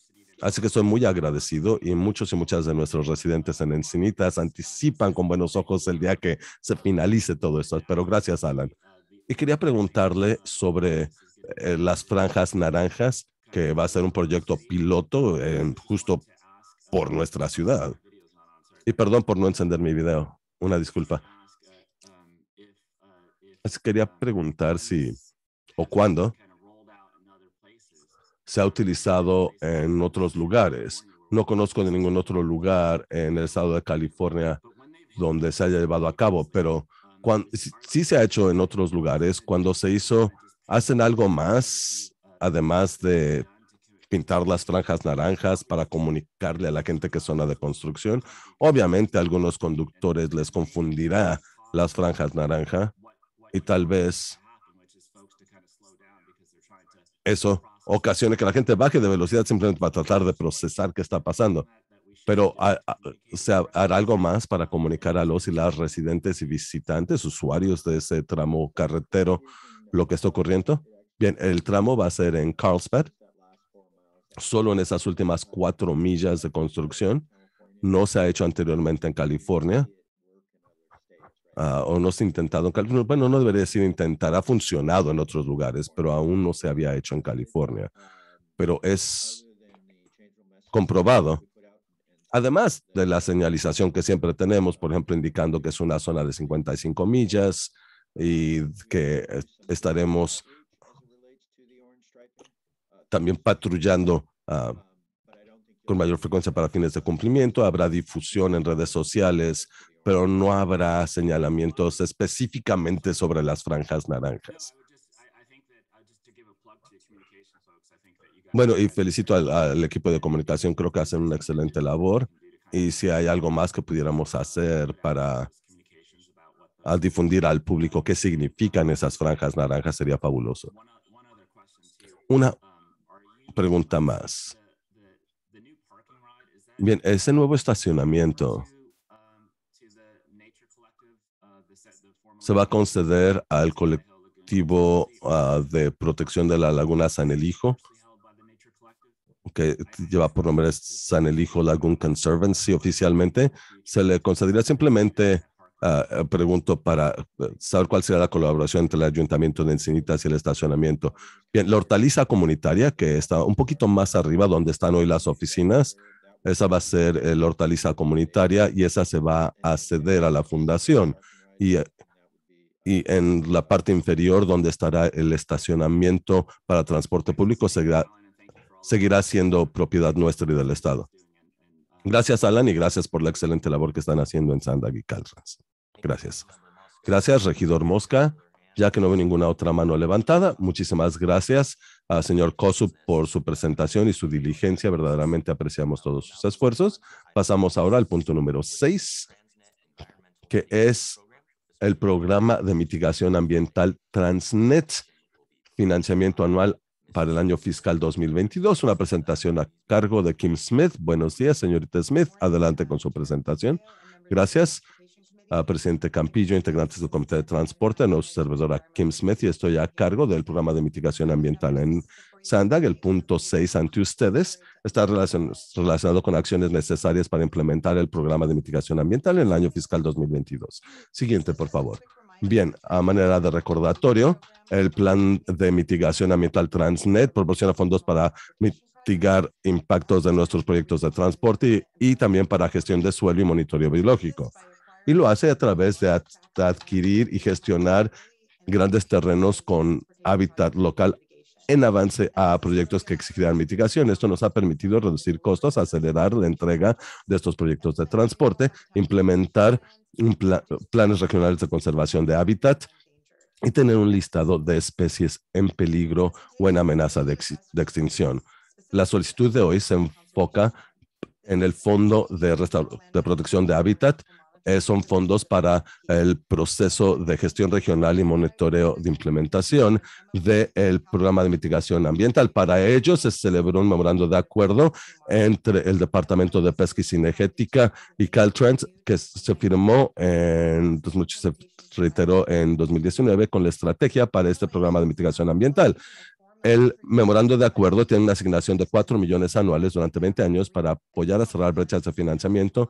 Así que estoy muy agradecido y muchos y muchas de nuestros residentes en Encinitas anticipan con buenos ojos el día que se finalice todo esto. Pero gracias, Alan. Y quería preguntarle sobre eh, las franjas naranjas, que va a ser un proyecto piloto eh, justo por nuestra ciudad. Y perdón por no encender mi video. Una disculpa. Así quería preguntar si o cuándo se ha utilizado en otros lugares. No conozco ningún otro lugar en el estado de California donde se haya llevado a cabo, pero cuando, sí, se ha hecho en otros lugares. Cuando se hizo, hacen algo más, además de pintar las franjas naranjas para comunicarle a la gente que zona de construcción. Obviamente algunos conductores les confundirá las franjas naranja y tal vez eso ocasiones que la gente baje de velocidad simplemente para tratar de procesar qué está pasando. Pero se hará algo más para comunicar a los y las residentes y visitantes, usuarios de ese tramo carretero, lo que está ocurriendo. Bien, el tramo va a ser en Carlsbad, solo en esas últimas cuatro millas de construcción. No se ha hecho anteriormente en California. Ah, o no se ha intentado en California. Bueno, no debería decir intentar, ha funcionado en otros lugares, pero aún no se había hecho en California. Pero es comprobado. Además de la señalización que siempre tenemos, por ejemplo, indicando que es una zona de 55 millas y que estaremos también patrullando ah, con mayor frecuencia para fines de cumplimiento. Habrá difusión en redes sociales pero no habrá señalamientos específicamente sobre las franjas naranjas. Bueno, y felicito al, equipo de comunicación, creo que hacen una excelente labor. Y si hay algo más que pudiéramos hacer para difundir al público qué significan esas franjas naranjas, sería fabuloso. Una pregunta más. Bien, ese nuevo estacionamiento, se va a conceder al colectivo ah, de protección de la laguna San Elijo, que lleva por nombre San Elijo Lagoon Conservancy oficialmente. Se le concederá simplemente, ah, pregunto, para eh, saber cuál será la colaboración entre el Ayuntamiento de Encinitas y el estacionamiento. Bien, la hortaliza comunitaria, que está un poquito más arriba donde están hoy las oficinas, esa va a ser eh, la hortaliza comunitaria y esa se va a ceder a la fundación. Y eh, y en la parte inferior donde estará el estacionamiento para transporte público seguirá, seguirá siendo propiedad nuestra y del Estado. Gracias, Alan, y gracias por la excelente labor que están haciendo en Sandag y Caltrans. Gracias. Gracias, regidor Mosca. Ya que no veo ninguna otra mano levantada, muchísimas gracias al señor Kosu por su presentación y su diligencia. Verdaderamente apreciamos todos sus esfuerzos. Pasamos ahora al punto número 6, que es el programa de mitigación ambiental Transnet, financiamiento anual para el año fiscal 2022, una presentación a cargo de Kim Smith. Buenos días, señorita Smith. Adelante con su presentación. Gracias, ah, presidente Campillo, integrantes del Comité de Transporte, nuestra servidora Kim Smith, y estoy a cargo del programa de mitigación ambiental en Sandag, el punto 6 ante ustedes, está relacionado con acciones necesarias para implementar el programa de mitigación ambiental en el año fiscal 2022. Siguiente, por favor. Bien, a manera de recordatorio, el plan de mitigación ambiental Transnet proporciona fondos para mitigar impactos de nuestros proyectos de transporte y, también para gestión de suelo y monitoreo biológico. Y lo hace a través de adquirir y gestionar grandes terrenos con hábitat local en avance a proyectos que exigirán mitigación. Esto nos ha permitido reducir costos, acelerar la entrega de estos proyectos de transporte, implementar planes regionales de conservación de hábitat y tener un listado de especies en peligro o en amenaza de, extinción. La solicitud de hoy se enfoca en el Fondo de, de Protección de Hábitat, eh, son fondos para el proceso de gestión regional y monitoreo de implementación del el programa de mitigación ambiental. Para ello se celebró un memorando de acuerdo entre el Departamento de Pesca y Cinegética y Caltrans que se firmó en pues, se reiteró en 2019 con la estrategia para este programa de mitigación ambiental. El memorando de acuerdo tiene una asignación de 4 millones anuales durante 20 años para apoyar a cerrar brechas de financiamiento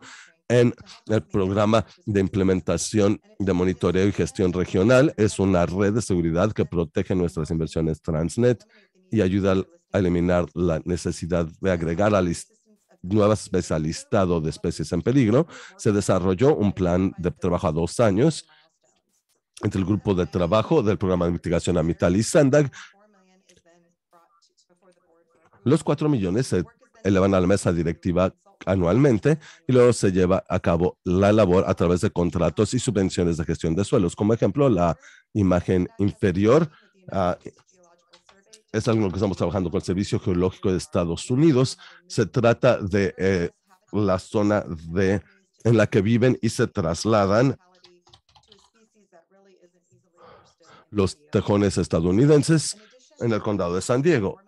en el programa de implementación de monitoreo y gestión regional. Es una red de seguridad que protege nuestras inversiones Transnet y ayuda a eliminar la necesidad de agregar a especies nuevas listado de especies en peligro. Se desarrolló un plan de trabajo a dos años entre el grupo de trabajo del programa de mitigación ambiental y SANDAG. Los cuatro millones se elevan a la mesa directiva anualmente y luego se lleva a cabo la labor a través de contratos y subvenciones de gestión de suelos. Como ejemplo, la imagen inferior ah, es algo que estamos trabajando con el Servicio Geológico de Estados Unidos. Se trata de eh, la zona de, en la que viven y se trasladan los tejones estadounidenses en el condado de San Diego.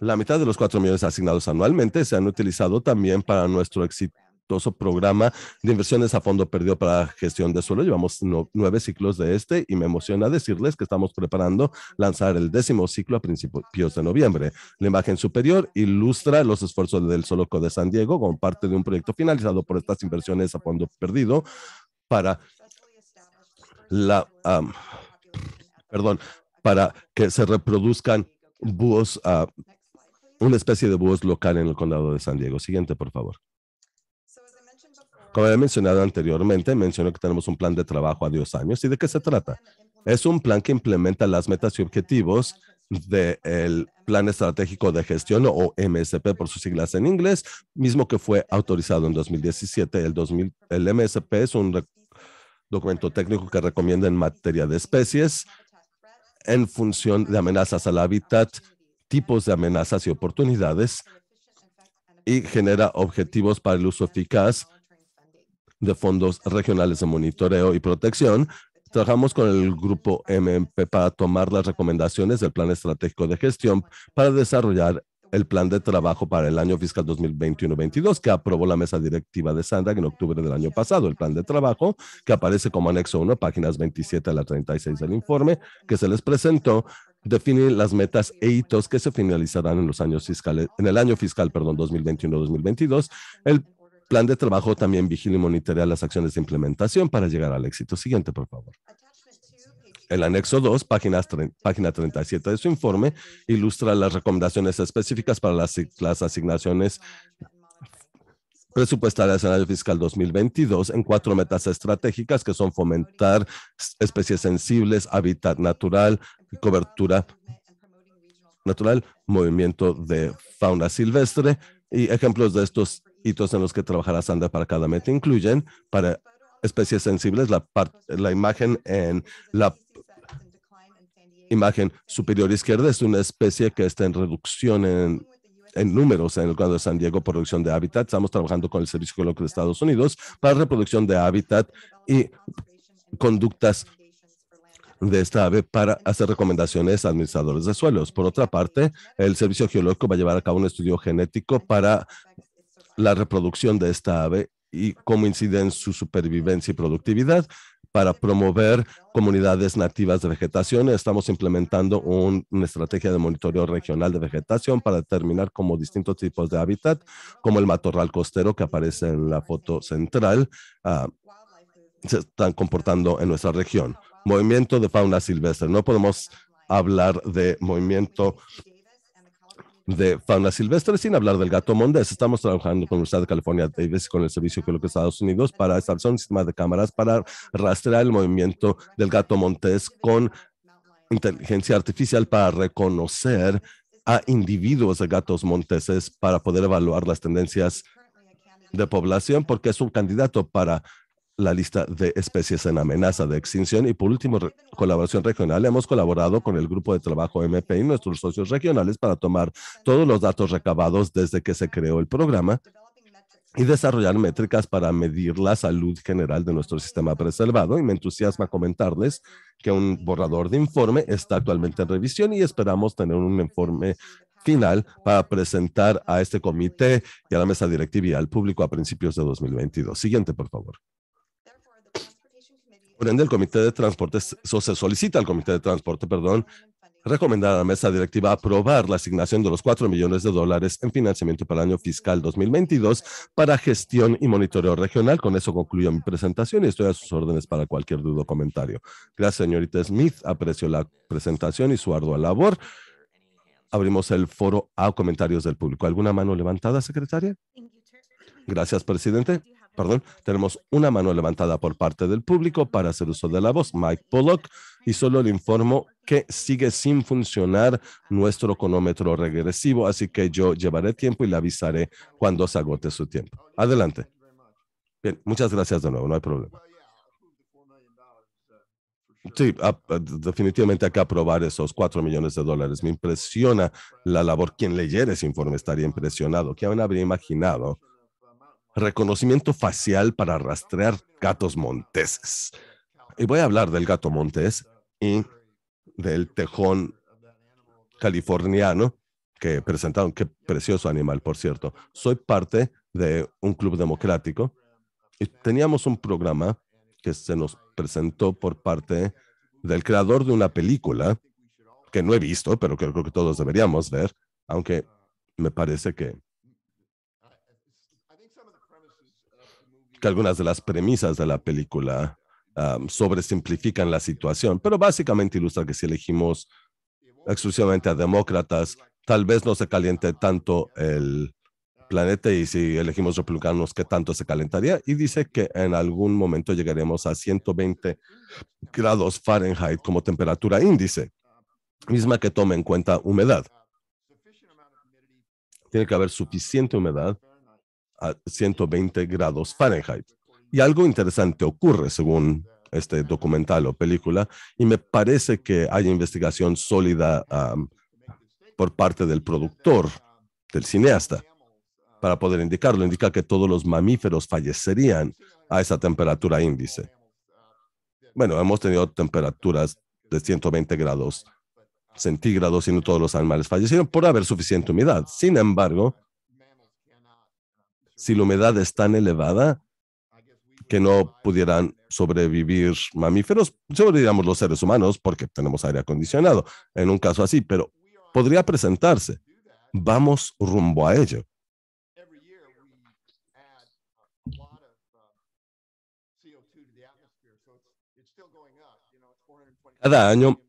La mitad de los cuatro millones asignados anualmente se han utilizado también para nuestro exitoso programa de inversiones a fondo perdido para gestión de suelo. Llevamos nueve ciclos de este y me emociona decirles que estamos preparando lanzar el décimo ciclo a principios de noviembre. La imagen superior ilustra los esfuerzos del Soloco de San Diego como parte de un proyecto finalizado por estas inversiones a fondo perdido para la, perdón, para que se reproduzcan búhos ah, una especie de búhos local en el condado de San Diego. Siguiente, por favor. Como he mencionado anteriormente, menciono que tenemos un plan de trabajo a 10 años. ¿Y de qué se trata? Es un plan que implementa las metas y objetivos del Plan Estratégico de Gestión o MSP por sus siglas en inglés, mismo que fue autorizado en 2017. El, 2000, el MSP es un documento técnico que recomienda en materia de especies en función de amenazas al hábitat, tipos de amenazas y oportunidades y genera objetivos para el uso eficaz de fondos regionales de monitoreo y protección. Trabajamos con el grupo MMP para tomar las recomendaciones del plan estratégico de gestión para desarrollar el plan de trabajo para el año fiscal 2021-22 que aprobó la mesa directiva de Sandag en octubre del año pasado. El plan de trabajo que aparece como anexo 1, páginas 27 a la 36 del informe que se les presentó, define las metas e hitos que se finalizarán en los años fiscales, en el año fiscal, perdón, 2021-2022. El plan de trabajo también vigila y monitorea las acciones de implementación para llegar al éxito. Siguiente, por favor. El anexo 2, página, página 37 de su informe, ilustra las recomendaciones específicas para las asignaciones presupuestaria del escenario fiscal 2022 en cuatro metas estratégicas que son fomentar especies sensibles, hábitat natural, cobertura natural, movimiento de fauna silvestre y ejemplos de estos hitos en los que trabajará Sandra para cada meta incluyen para especies sensibles la, la imagen en la imagen superior izquierda es una especie que está en reducción en en números en el cuadro de San Diego producción de hábitat. Estamos trabajando con el Servicio Geológico de Estados Unidos para reproducción de hábitat y conductas de esta ave para hacer recomendaciones a administradores de suelos. Por otra parte, el Servicio Geológico va a llevar a cabo un estudio genético para la reproducción de esta ave y cómo incide en su supervivencia y productividad para promover comunidades nativas de vegetación. Estamos implementando una estrategia de monitoreo regional de vegetación para determinar cómo distintos tipos de hábitat, como el matorral costero que aparece en la foto central, ah, se están comportando en nuestra región. Movimiento de fauna silvestre. No podemos hablar de movimiento de fauna silvestre, sin hablar del gato montés. Estamos trabajando con la Universidad de California Davis con el Servicio Geológico de Estados Unidos para establecer un sistema de cámaras para rastrear el movimiento del gato montés con inteligencia artificial para reconocer a individuos de gatos monteses para poder evaluar las tendencias de población, porque es un candidato para la lista de especies en amenaza de extinción. Y por último, colaboración regional. Hemos colaborado con el grupo de trabajo MP y nuestros socios regionales para tomar todos los datos recabados desde que se creó el programa y desarrollar métricas para medir la salud general de nuestro sistema preservado. Y me entusiasma comentarles que un borrador de informe está actualmente en revisión y esperamos tener un informe final para presentar a este comité y a la mesa directiva y al público a principios de 2022. Siguiente, por favor. Por ende, el Comité de Transporte, se solicita al Comité de Transporte, perdón, recomendar a la mesa directiva aprobar la asignación de los cuatro millones de dólares en financiamiento para el año fiscal 2022 para gestión y monitoreo regional. Con eso concluyo mi presentación y estoy a sus órdenes para cualquier duda o comentario. Gracias, señorita Smith. Aprecio la presentación y su ardua labor. Abrimos el foro a comentarios del público. ¿Alguna mano levantada, secretaria? Gracias, presidente perdón, tenemos una mano levantada por parte del público para hacer uso de la voz, Mike Pollock, y solo le informo que sigue sin funcionar nuestro cronómetro regresivo, así que yo llevaré tiempo y le avisaré cuando se agote su tiempo. Adelante. Bien, muchas gracias de nuevo, no hay problema. Sí, ah, definitivamente que aprobar esos 4 millones de dólares. Me impresiona la labor. Quien leyera ese informe estaría impresionado. ¿Quién habría imaginado reconocimiento facial para rastrear gatos monteses. Y voy a hablar del gato montés y del tejón californiano que presentaron. Qué precioso animal, por cierto. Soy parte de un club democrático y teníamos un programa que se nos presentó por parte del creador de una película que no he visto, pero creo que todos deberíamos ver, aunque me parece que que algunas de las premisas de la película sobresimplifican la situación, pero básicamente ilustra que si elegimos exclusivamente a demócratas, tal vez no se caliente tanto el planeta y si elegimos republicanos, ¿qué tanto se calentaría? Y dice que en algún momento llegaremos a 120 grados Fahrenheit como temperatura índice, misma que tome en cuenta humedad. Tiene que haber suficiente humedad a 120 grados Fahrenheit. Y algo interesante ocurre según este documental o película, y me parece que hay investigación sólida por parte del productor, del cineasta, para poder indicarlo. Indica que todos los mamíferos fallecerían a esa temperatura índice. Bueno, hemos tenido temperaturas de 120 grados centígrados y no todos los animales fallecieron por haber suficiente humedad. Sin embargo, si la humedad es tan elevada que no pudieran sobrevivir mamíferos, sobreviviríamos los seres humanos porque tenemos aire acondicionado en un caso así, pero podría presentarse. Vamos rumbo a ello. Cada año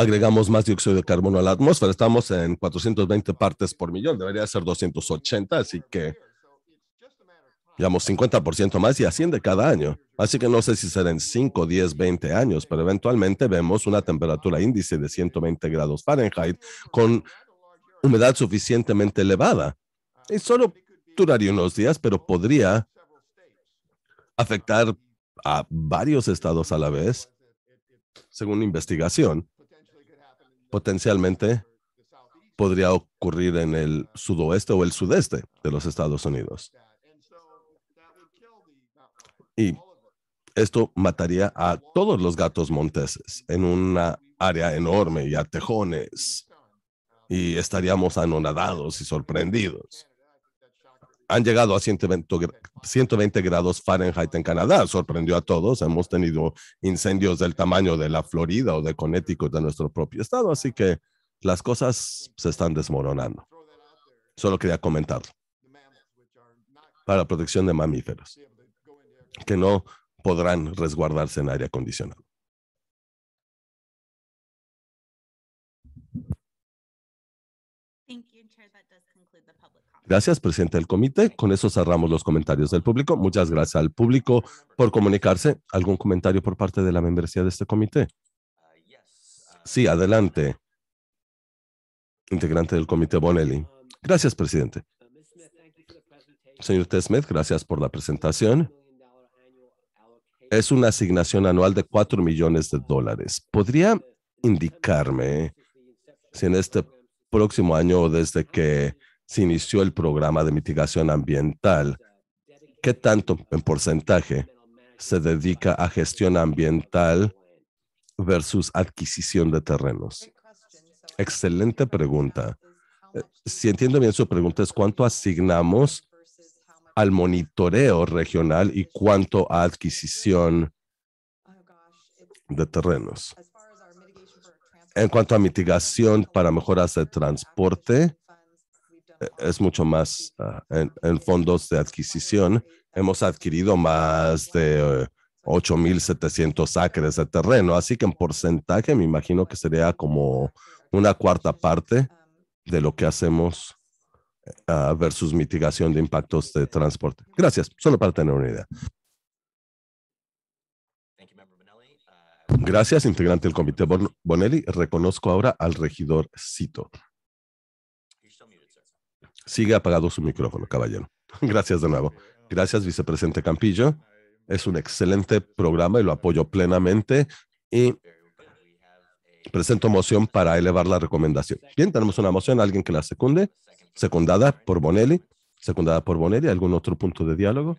agregamos más dióxido de carbono a la atmósfera. Estamos en 420 partes por millón, debería ser 280, así que digamos 50% más y asciende cada año. Así que no sé si serán 5, 10, 20 años, pero eventualmente vemos una temperatura índice de 120 grados Fahrenheit con humedad suficientemente elevada. Y solo duraría unos días, pero podría afectar a varios estados a la vez, según investigación potencialmente podría ocurrir en el sudoeste o el sudeste de los Estados Unidos. Y esto mataría a todos los gatos monteses en una área enorme y a tejones. Y estaríamos anonadados y sorprendidos han llegado a 120 grados Fahrenheit en Canadá. Sorprendió a todos. Hemos tenido incendios del tamaño de la Florida o de Connecticut de nuestro propio estado, así que las cosas se están desmoronando. Solo quería comentarlo. Para la protección de mamíferos, que no podrán resguardarse en aire acondicionado. Gracias, presidente del comité. Con eso cerramos los comentarios del público. Muchas gracias al público por comunicarse. ¿Algún comentario por parte de la membresía de este comité? Sí, adelante. Integrante del comité Bonelli. Gracias, presidente. Señor T. Smith, gracias por la presentación. Es una asignación anual de cuatro millones de dólares. ¿Podría indicarme si en este próximo año o desde que se inició el programa de mitigación ambiental. ¿Qué tanto en porcentaje se dedica a gestión ambiental versus adquisición de terrenos? Excelente pregunta. Eh, si entiendo bien su pregunta es cuánto asignamos al monitoreo regional y cuánto a adquisición de terrenos. En cuanto a mitigación para mejoras de transporte, es mucho más ah, en, fondos de adquisición. Hemos adquirido más de 8.700 eh, acres de terreno, así que en porcentaje me imagino que sería como una cuarta parte de lo que hacemos eh, ah, versus mitigación de impactos de transporte. Gracias, solo para tener una idea. Uh, Gracias, integrante del comité Bonelli. Reconozco ahora al regidor Cito. Sigue apagado su micrófono, caballero. Gracias de nuevo. Gracias, vicepresidente Campillo. Es un excelente programa y lo apoyo plenamente. Y presento moción para elevar la recomendación. Bien, tenemos una moción, alguien que la secunde, secundada por Bonelli, secundada por Bonelli, ¿algún otro punto de diálogo?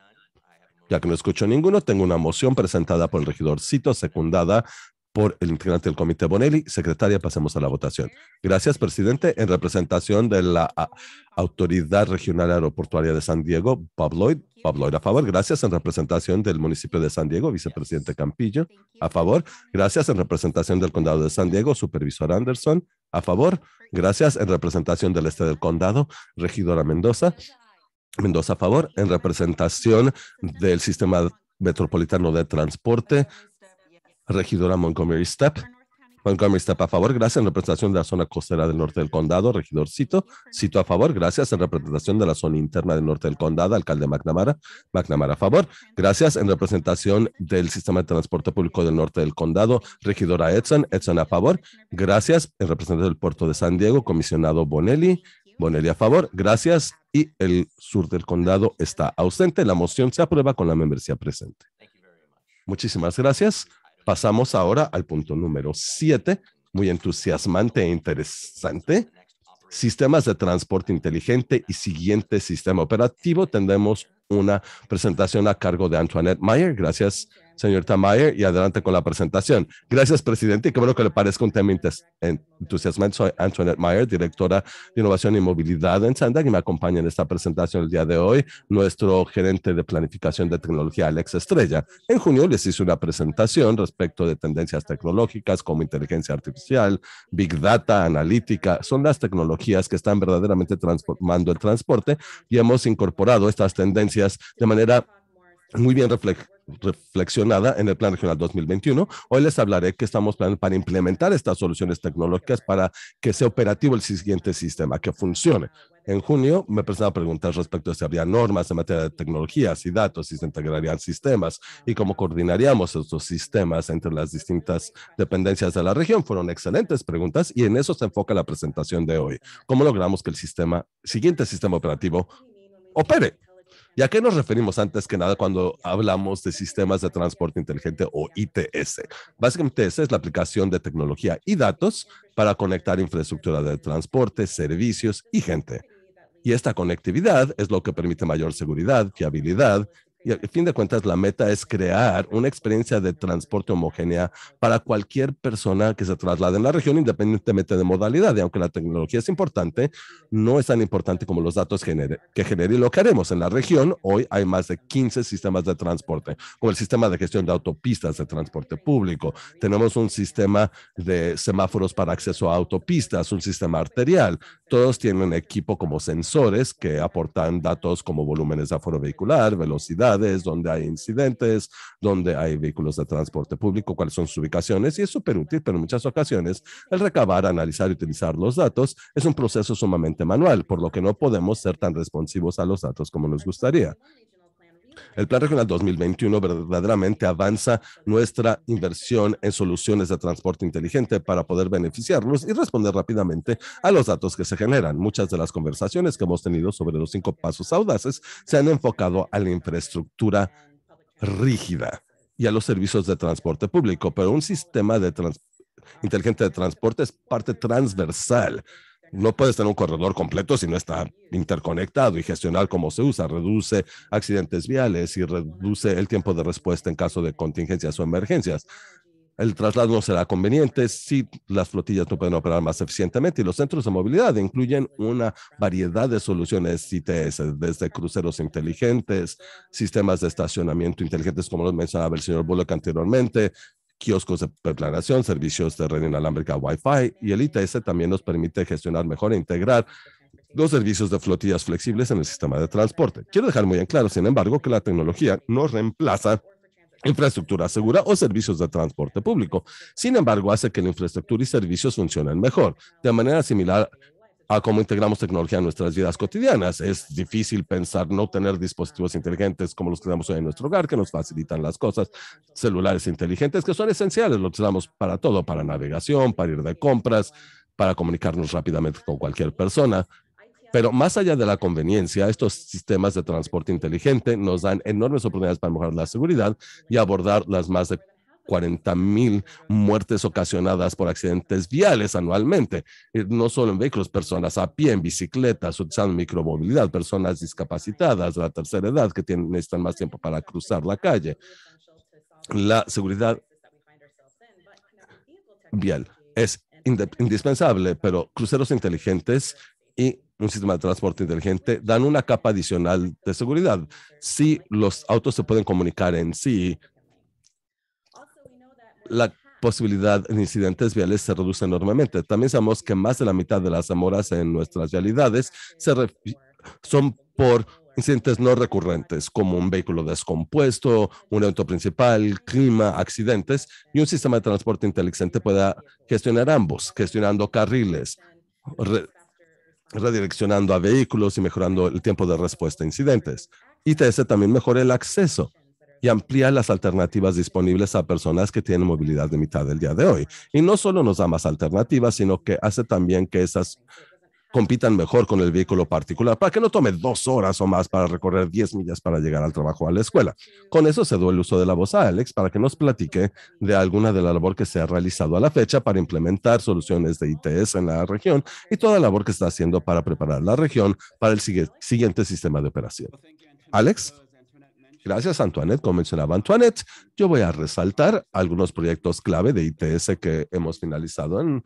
Ya que no escucho ninguno, tengo una moción presentada por el regidor Cito, secundada por el integrante del Comité Bonelli. Secretaria, pasemos a la votación. Gracias, presidente. En representación de la ah, Autoridad Regional Aeroportuaria de San Diego, Pabloid. Pabloid a favor. Gracias. En representación del municipio de San Diego, vicepresidente Campillo. A favor. Gracias. En representación del condado de San Diego, supervisor Anderson. A favor. Gracias. En representación del este del condado, regidora Mendoza. Mendoza a favor. En representación del sistema metropolitano de transporte, regidora Montgomery Step, Montgomery Step a favor, gracias en representación de la zona costera del norte del condado, regidor Cito. Cito a favor, gracias en representación de la zona interna del norte del condado, alcalde McNamara. McNamara a favor, gracias en representación del sistema de transporte público del norte del condado, regidora Edson. Edson a favor, gracias en representación del puerto de San Diego, comisionado Bonelli. Bonelli a favor, gracias. Y el sur del condado está ausente. La moción se aprueba con la membresía presente. Muchísimas gracias. Pasamos ahora al punto número 7, muy entusiasmante e interesante. Sistemas de transporte inteligente y siguiente sistema operativo. Tendremos una presentación a cargo de Antoinette Meyer. Gracias señor Tamayer, y adelante con la presentación. Gracias, presidente, y qué bueno que le parezca un tema entusiasmante. Soy Antoinette Mayer, directora de Innovación y Movilidad en Sandag, y me acompaña en esta presentación el día de hoy nuestro gerente de Planificación de Tecnología, Alex Estrella. En junio les hice una presentación respecto de tendencias tecnológicas como inteligencia artificial, Big Data, analítica. Son las tecnologías que están verdaderamente transformando el transporte y hemos incorporado estas tendencias de manera muy bien reflexionada en el Plan Regional 2021. Hoy les hablaré que estamos planeando para implementar estas soluciones tecnológicas para que sea operativo el siguiente sistema, que funcione. En junio me presentaron preguntas respecto a si habría normas en materia de tecnologías y datos, si se integrarían sistemas y cómo coordinaríamos estos sistemas entre las distintas dependencias de la región. Fueron excelentes preguntas y en eso se enfoca la presentación de hoy. ¿Cómo logramos que el sistema, siguiente sistema operativo opere? ¿Y a qué nos referimos antes que nada cuando hablamos de sistemas de transporte inteligente o ITS? Básicamente, ITS es la aplicación de tecnología y datos para conectar infraestructura de transporte, servicios y gente. Y esta conectividad es lo que permite mayor seguridad, fiabilidad y al fin de cuentas, la meta es crear una experiencia de transporte homogénea para cualquier persona que se traslade en la región, independientemente de modalidad. Y aunque la tecnología es importante, no es tan importante como los datos que genere y lo que haremos. En la región, hoy hay más de 15 sistemas de transporte, como el sistema de gestión de autopistas de transporte público. Tenemos un sistema de semáforos para acceso a autopistas, un sistema arterial. Todos tienen equipo como sensores que aportan datos como volúmenes de aforo vehicular, velocidad dónde donde hay incidentes, donde hay vehículos de transporte público, cuáles son sus ubicaciones. Y es súper útil, pero en muchas ocasiones el recabar, analizar y utilizar los datos es un proceso sumamente manual, por lo que no podemos ser tan responsivos a los datos como nos gustaría. El Plan Regional 2021 verdaderamente avanza nuestra inversión en soluciones de transporte inteligente para poder beneficiarlos y responder rápidamente a los datos que se generan. Muchas de las conversaciones que hemos tenido sobre los cinco pasos audaces se han enfocado a la infraestructura rígida y a los servicios de transporte público, pero un sistema de inteligente de transporte es parte transversal no puedes tener un corredor completo si no está interconectado y gestionar como se usa. Reduce accidentes viales y reduce el tiempo de respuesta en caso de contingencias o emergencias. El traslado no será conveniente si las flotillas no pueden operar más eficientemente y los centros de movilidad incluyen una variedad de soluciones ITS, desde cruceros inteligentes, sistemas de estacionamiento inteligentes, como lo mencionaba el señor Bullock anteriormente, kioscos de planificación, servicios de red inalámbrica Wi-Fi y el ITS también nos permite gestionar mejor e integrar los servicios de flotillas flexibles en el sistema de transporte. Quiero dejar muy en claro, sin embargo, que la tecnología no reemplaza infraestructura segura o servicios de transporte público. Sin embargo, hace que la infraestructura y servicios funcionen mejor. De manera similar a cómo integramos tecnología en nuestras vidas cotidianas. Es difícil pensar no tener dispositivos inteligentes como los que tenemos hoy en nuestro hogar, que nos facilitan las cosas, celulares inteligentes que son esenciales, los usamos para todo, para navegación, para ir de compras, para comunicarnos rápidamente con cualquier persona. Pero más allá de la conveniencia, estos sistemas de transporte inteligente nos dan enormes oportunidades para mejorar la seguridad y abordar las más de 40 mil muertes ocasionadas por accidentes viales anualmente, eh, no solo en vehículos, personas a pie, en bicicletas, utilizando micromovilidad, personas discapacitadas de la tercera edad que tienen, necesitan más tiempo para cruzar la calle. La seguridad vial es indispensable, pero cruceros inteligentes y un sistema de transporte inteligente dan una capa adicional de seguridad. Si los autos se pueden comunicar en sí, la posibilidad de incidentes viales se reduce enormemente. También sabemos que más de la mitad de las demoras en nuestras realidades son por incidentes no recurrentes, como un vehículo descompuesto, un evento principal, clima, accidentes, y un sistema de transporte inteligente pueda gestionar ambos, gestionando carriles, redireccionando a vehículos y mejorando el tiempo de respuesta a incidentes. ITS también mejora el acceso y amplía las alternativas disponibles a personas que tienen movilidad de mitad del día de hoy. Y no solo nos da más alternativas, sino que hace también que esas compitan mejor con el vehículo particular para que no tome dos horas o más para recorrer 10 millas para llegar al trabajo o a la escuela. Con eso se dio el uso de la voz a Alex para que nos platique de alguna de la labor que se ha realizado a la fecha para implementar soluciones de ITS en la región y toda la labor que está haciendo para preparar la región para el siguiente sistema de operación. Alex. Gracias, Antoinette. Como mencionaba Antoinette, yo voy a resaltar algunos proyectos clave de ITS que hemos finalizado en,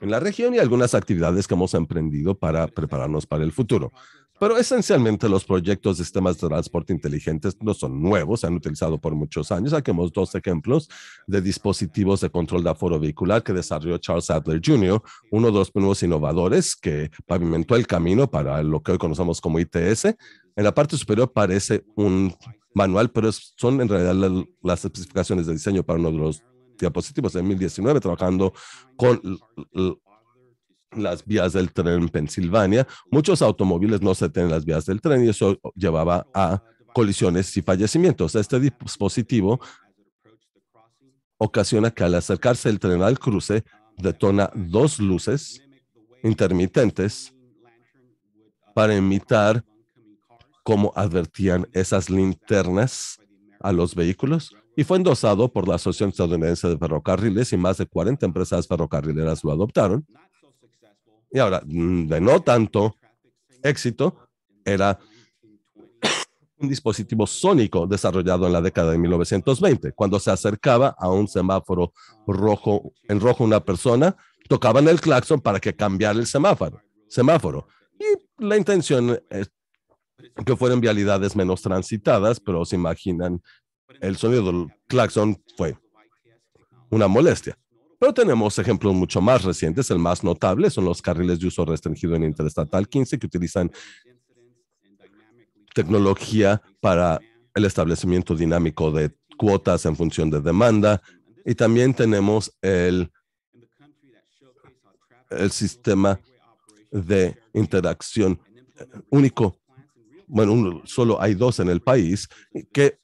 en la región y algunas actividades que hemos emprendido para prepararnos para el futuro. Pero esencialmente los proyectos de sistemas de transporte inteligentes no son nuevos, se han utilizado por muchos años. Aquí vemos dos ejemplos de dispositivos de control de aforo vehicular que desarrolló Charles Adler Jr., uno de los nuevos innovadores que pavimentó el camino para lo que hoy conocemos como ITS, en la parte superior parece un manual, pero son en realidad las especificaciones de diseño para uno de los diapositivos en 2019, trabajando con las vías del tren en Pensilvania. Muchos automóviles no se tienen las vías del tren y eso llevaba a colisiones y fallecimientos. Este dispositivo ocasiona que al acercarse el tren al cruce, detona dos luces intermitentes para imitar cómo advertían esas linternas a los vehículos y fue endosado por la Asociación Estadounidense de Ferrocarriles y más de 40 empresas ferrocarrileras lo adoptaron. Y ahora, de no tanto éxito, era un dispositivo sónico desarrollado en la década de 1920. Cuando se acercaba a un semáforo rojo, en rojo una persona, tocaban el claxon para que cambiara el semáforo. semáforo. Y la intención eh, que fueron vialidades menos transitadas, pero se imaginan, el sonido del claxon fue una molestia. Pero tenemos ejemplos mucho más recientes. El más notable son los carriles de uso restringido en Interestatal 15 que utilizan tecnología para el establecimiento dinámico de cuotas en función de demanda. Y también tenemos el, el sistema de interacción único bueno, solo hay dos en el país que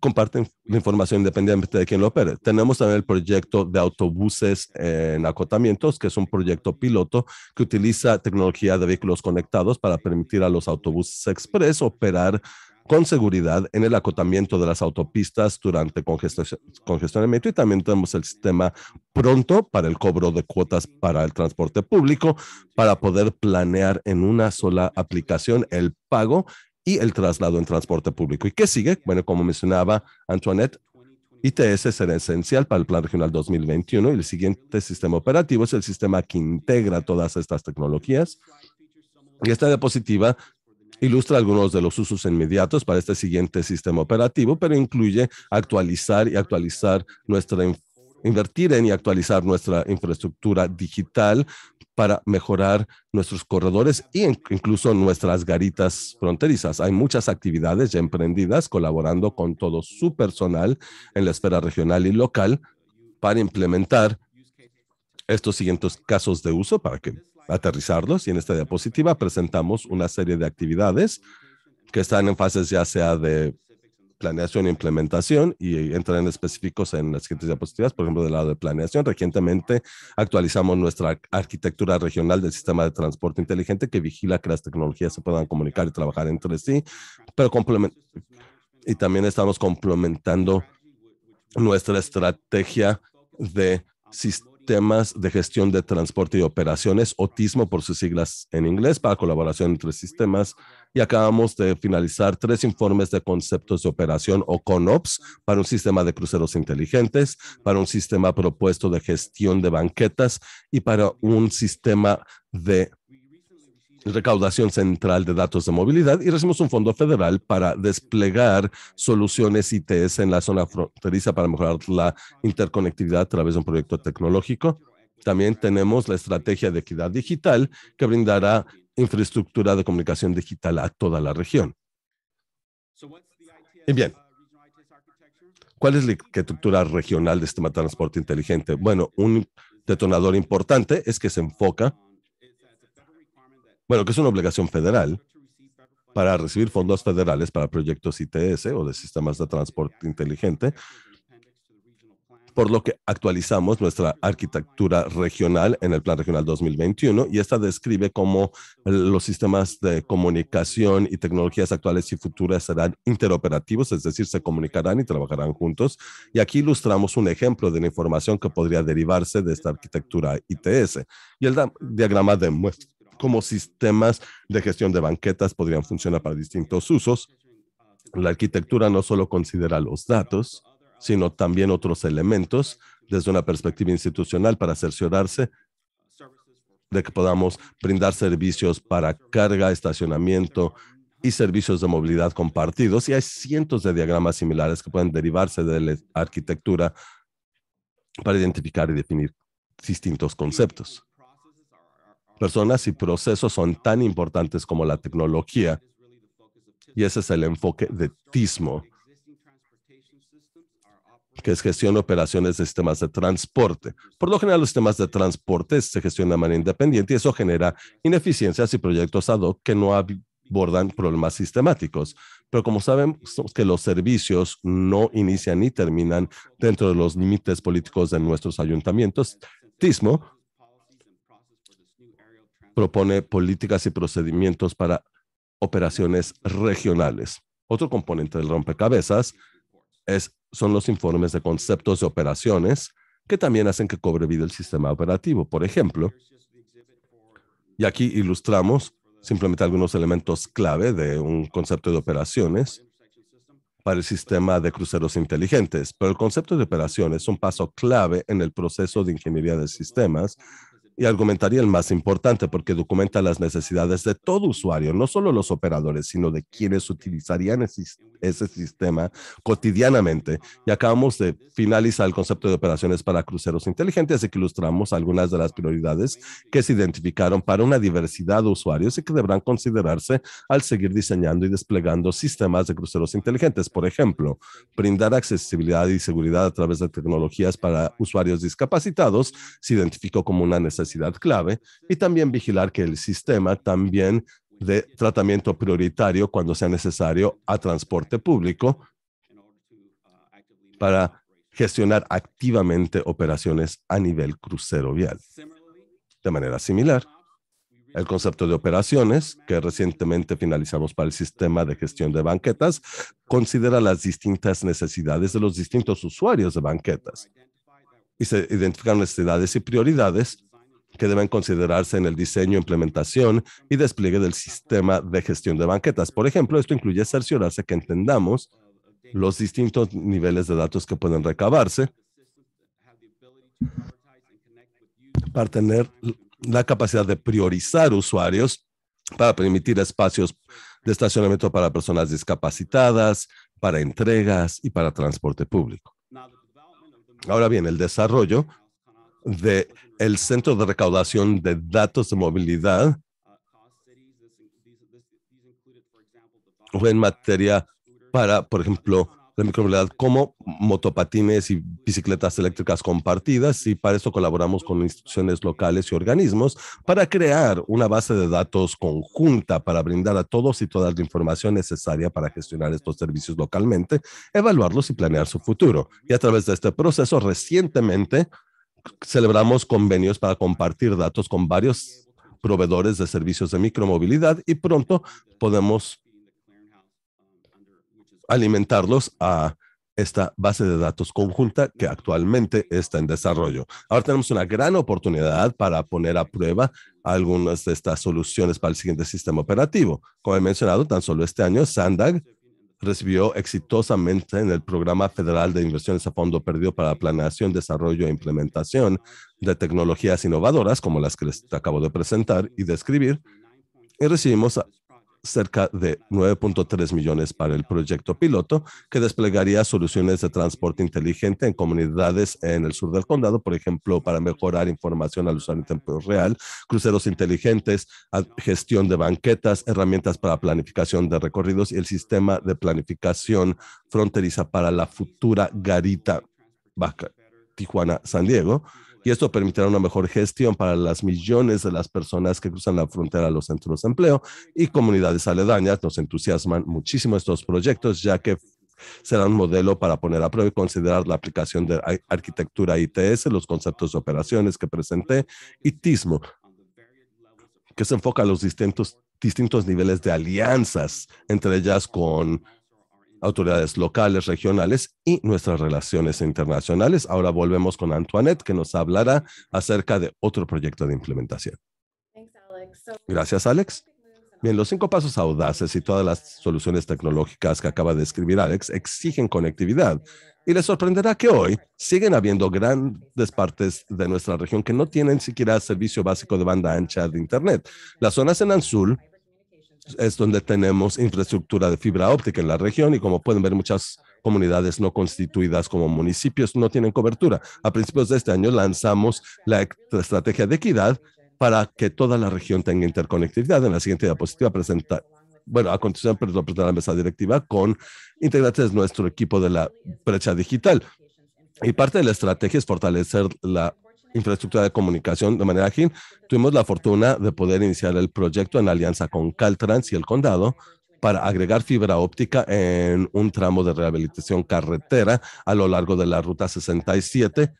comparten la información independientemente de quién lo opere. Tenemos también el proyecto de autobuses en acotamientos, que es un proyecto piloto que utiliza tecnología de vehículos conectados para permitir a los autobuses express operar con seguridad en el acotamiento de las autopistas durante congestionamiento y también tenemos el sistema pronto para el cobro de cuotas para el transporte público para poder planear en una sola aplicación el pago y el traslado en transporte público. ¿Y qué sigue? Bueno, como mencionaba Antoinette, ITS será esencial para el Plan Regional 2021 y el siguiente sistema operativo es el sistema que integra todas estas tecnologías. Y esta diapositiva Ilustra algunos de los usos inmediatos para este siguiente sistema operativo, pero incluye actualizar y actualizar nuestra invertir en y actualizar nuestra infraestructura digital para mejorar nuestros corredores e incluso nuestras garitas fronterizas. Hay muchas actividades ya emprendidas colaborando con todo su personal en la esfera regional y local para implementar estos siguientes casos de uso para que aterrizarlos y en esta diapositiva presentamos una serie de actividades que están en fases ya sea de planeación e implementación y entran específicos en las siguientes diapositivas, por ejemplo, del lado de planeación. Recientemente actualizamos nuestra arquitectura regional del sistema de transporte inteligente que vigila que las tecnologías se puedan comunicar y trabajar entre sí, pero y también estamos complementando nuestra estrategia de temas de gestión de transporte y operaciones, OTISMO por sus siglas en inglés, para colaboración entre sistemas. Y acabamos de finalizar tres informes de conceptos de operación o CONOPS para un sistema de cruceros inteligentes, para un sistema propuesto de gestión de banquetas y para un sistema de recaudación central de datos de movilidad y recibimos un fondo federal para desplegar soluciones ITS en la zona fronteriza para mejorar la interconectividad a través de un proyecto tecnológico. También tenemos la estrategia de equidad digital que brindará infraestructura de comunicación digital a toda la región. Y bien, ¿cuál es la arquitectura regional de sistema de transporte inteligente? Bueno, un detonador importante es que se enfoca bueno, que es una obligación federal para recibir fondos federales para proyectos ITS o de sistemas de transporte inteligente, por lo que actualizamos nuestra arquitectura regional en el Plan Regional 2021 y esta describe cómo los sistemas de comunicación y tecnologías actuales y futuras serán interoperativos, es decir, se comunicarán y trabajarán juntos. Y aquí ilustramos un ejemplo de la información que podría derivarse de esta arquitectura ITS. Y el diagrama de muestra como sistemas de gestión de banquetas podrían funcionar para distintos usos. La arquitectura no solo considera los datos, sino también otros elementos desde una perspectiva institucional para cerciorarse de que podamos brindar servicios para carga, estacionamiento y servicios de movilidad compartidos. Y hay cientos de diagramas similares que pueden derivarse de la arquitectura para identificar y definir distintos conceptos personas y procesos son tan importantes como la tecnología. Y ese es el enfoque de TISMO, que es gestión de operaciones de sistemas de transporte. Por lo general, los sistemas de transporte se gestionan de manera independiente y eso genera ineficiencias y proyectos ad hoc que no abordan problemas sistemáticos. Pero como sabemos que los servicios no inician ni terminan dentro de los límites políticos de nuestros ayuntamientos, TISMO propone políticas y procedimientos para operaciones regionales. Otro componente del rompecabezas es, son los informes de conceptos de operaciones que también hacen que cobre vida el sistema operativo. Por ejemplo, y aquí ilustramos simplemente algunos elementos clave de un concepto de operaciones para el sistema de cruceros inteligentes, pero el concepto de operaciones es un paso clave en el proceso de ingeniería de sistemas y argumentaría el más importante porque documenta las necesidades de todo usuario, no solo los operadores, sino de quienes utilizarían ese sistema cotidianamente. Y acabamos de finalizar el concepto de operaciones para cruceros inteligentes y que ilustramos algunas de las prioridades que se identificaron para una diversidad de usuarios y que deberán considerarse al seguir diseñando y desplegando sistemas de cruceros inteligentes. Por ejemplo, brindar accesibilidad y seguridad a través de tecnologías para usuarios discapacitados se identificó como una necesidad necesidad clave y también vigilar que el sistema también de tratamiento prioritario cuando sea necesario a transporte público para gestionar activamente operaciones a nivel crucero vial. De manera similar, el concepto de operaciones, que recientemente finalizamos para el sistema de gestión de banquetas, considera las distintas necesidades de los distintos usuarios de banquetas y se identifican necesidades y prioridades que deben considerarse en el diseño, implementación y despliegue del sistema de gestión de banquetas. Por ejemplo, esto incluye cerciorarse que entendamos los distintos niveles de datos que pueden recabarse para tener la capacidad de priorizar usuarios, para permitir espacios de estacionamiento para personas discapacitadas, para entregas y para transporte público. Ahora bien, el desarrollo del el Centro de Recaudación de Datos de Movilidad en materia para, por ejemplo, la micromovilidad como motopatines y bicicletas eléctricas compartidas y para eso colaboramos con instituciones locales y organismos para crear una base de datos conjunta para brindar a todos y todas la información necesaria para gestionar estos servicios localmente, evaluarlos y planear su futuro. Y a través de este proceso, recientemente celebramos convenios para compartir datos con varios proveedores de servicios de micromovilidad y pronto podemos alimentarlos a esta base de datos conjunta que actualmente está en desarrollo. Ahora tenemos una gran oportunidad para poner a prueba algunas de estas soluciones para el siguiente sistema operativo. Como he mencionado, tan solo este año, Sandag recibió exitosamente en el Programa Federal de Inversiones a Fondo Perdido para Planeación, Desarrollo e Implementación de Tecnologías Innovadoras, como las que les acabo de presentar y describir, y recibimos cerca de 9.3 millones para el proyecto piloto que desplegaría soluciones de transporte inteligente en comunidades en el sur del condado, por ejemplo, para mejorar información al usuario en tiempo real, cruceros inteligentes, gestión de banquetas, herramientas para planificación de recorridos y el sistema de planificación fronteriza para la futura garita Baja Tijuana San Diego y esto permitirá una mejor gestión para las millones de las personas que cruzan la frontera a los centros de empleo y comunidades aledañas. Nos entusiasman muchísimo estos proyectos, ya que serán un modelo para poner a prueba y considerar la aplicación de arquitectura ITS, los conceptos de operaciones que presenté y TISMO, que se enfoca a los distintos, distintos niveles de alianzas, entre ellas con autoridades locales, regionales y nuestras relaciones internacionales. Ahora volvemos con Antoinette, que nos hablará acerca de otro proyecto de implementación. Gracias, Alex. Bien, los cinco pasos audaces y todas las soluciones tecnológicas que acaba de escribir Alex exigen conectividad. Y les sorprenderá que hoy siguen habiendo grandes partes de nuestra región que no tienen siquiera servicio básico de banda ancha de Internet. Las zonas en Anzul es donde tenemos infraestructura de fibra óptica en la región y como pueden ver muchas comunidades no constituidas como municipios no tienen cobertura. A principios de este año lanzamos la estrategia de equidad para que toda la región tenga interconectividad. En la siguiente diapositiva presenta, bueno, a continuación presentará la mesa directiva con integrantes de nuestro equipo de la brecha digital. Y parte de la estrategia es fortalecer la infraestructura de comunicación de manera ágil, tuvimos la fortuna de poder iniciar el proyecto en alianza con Caltrans y el condado para agregar fibra óptica en un tramo de rehabilitación carretera a lo largo de la Ruta 67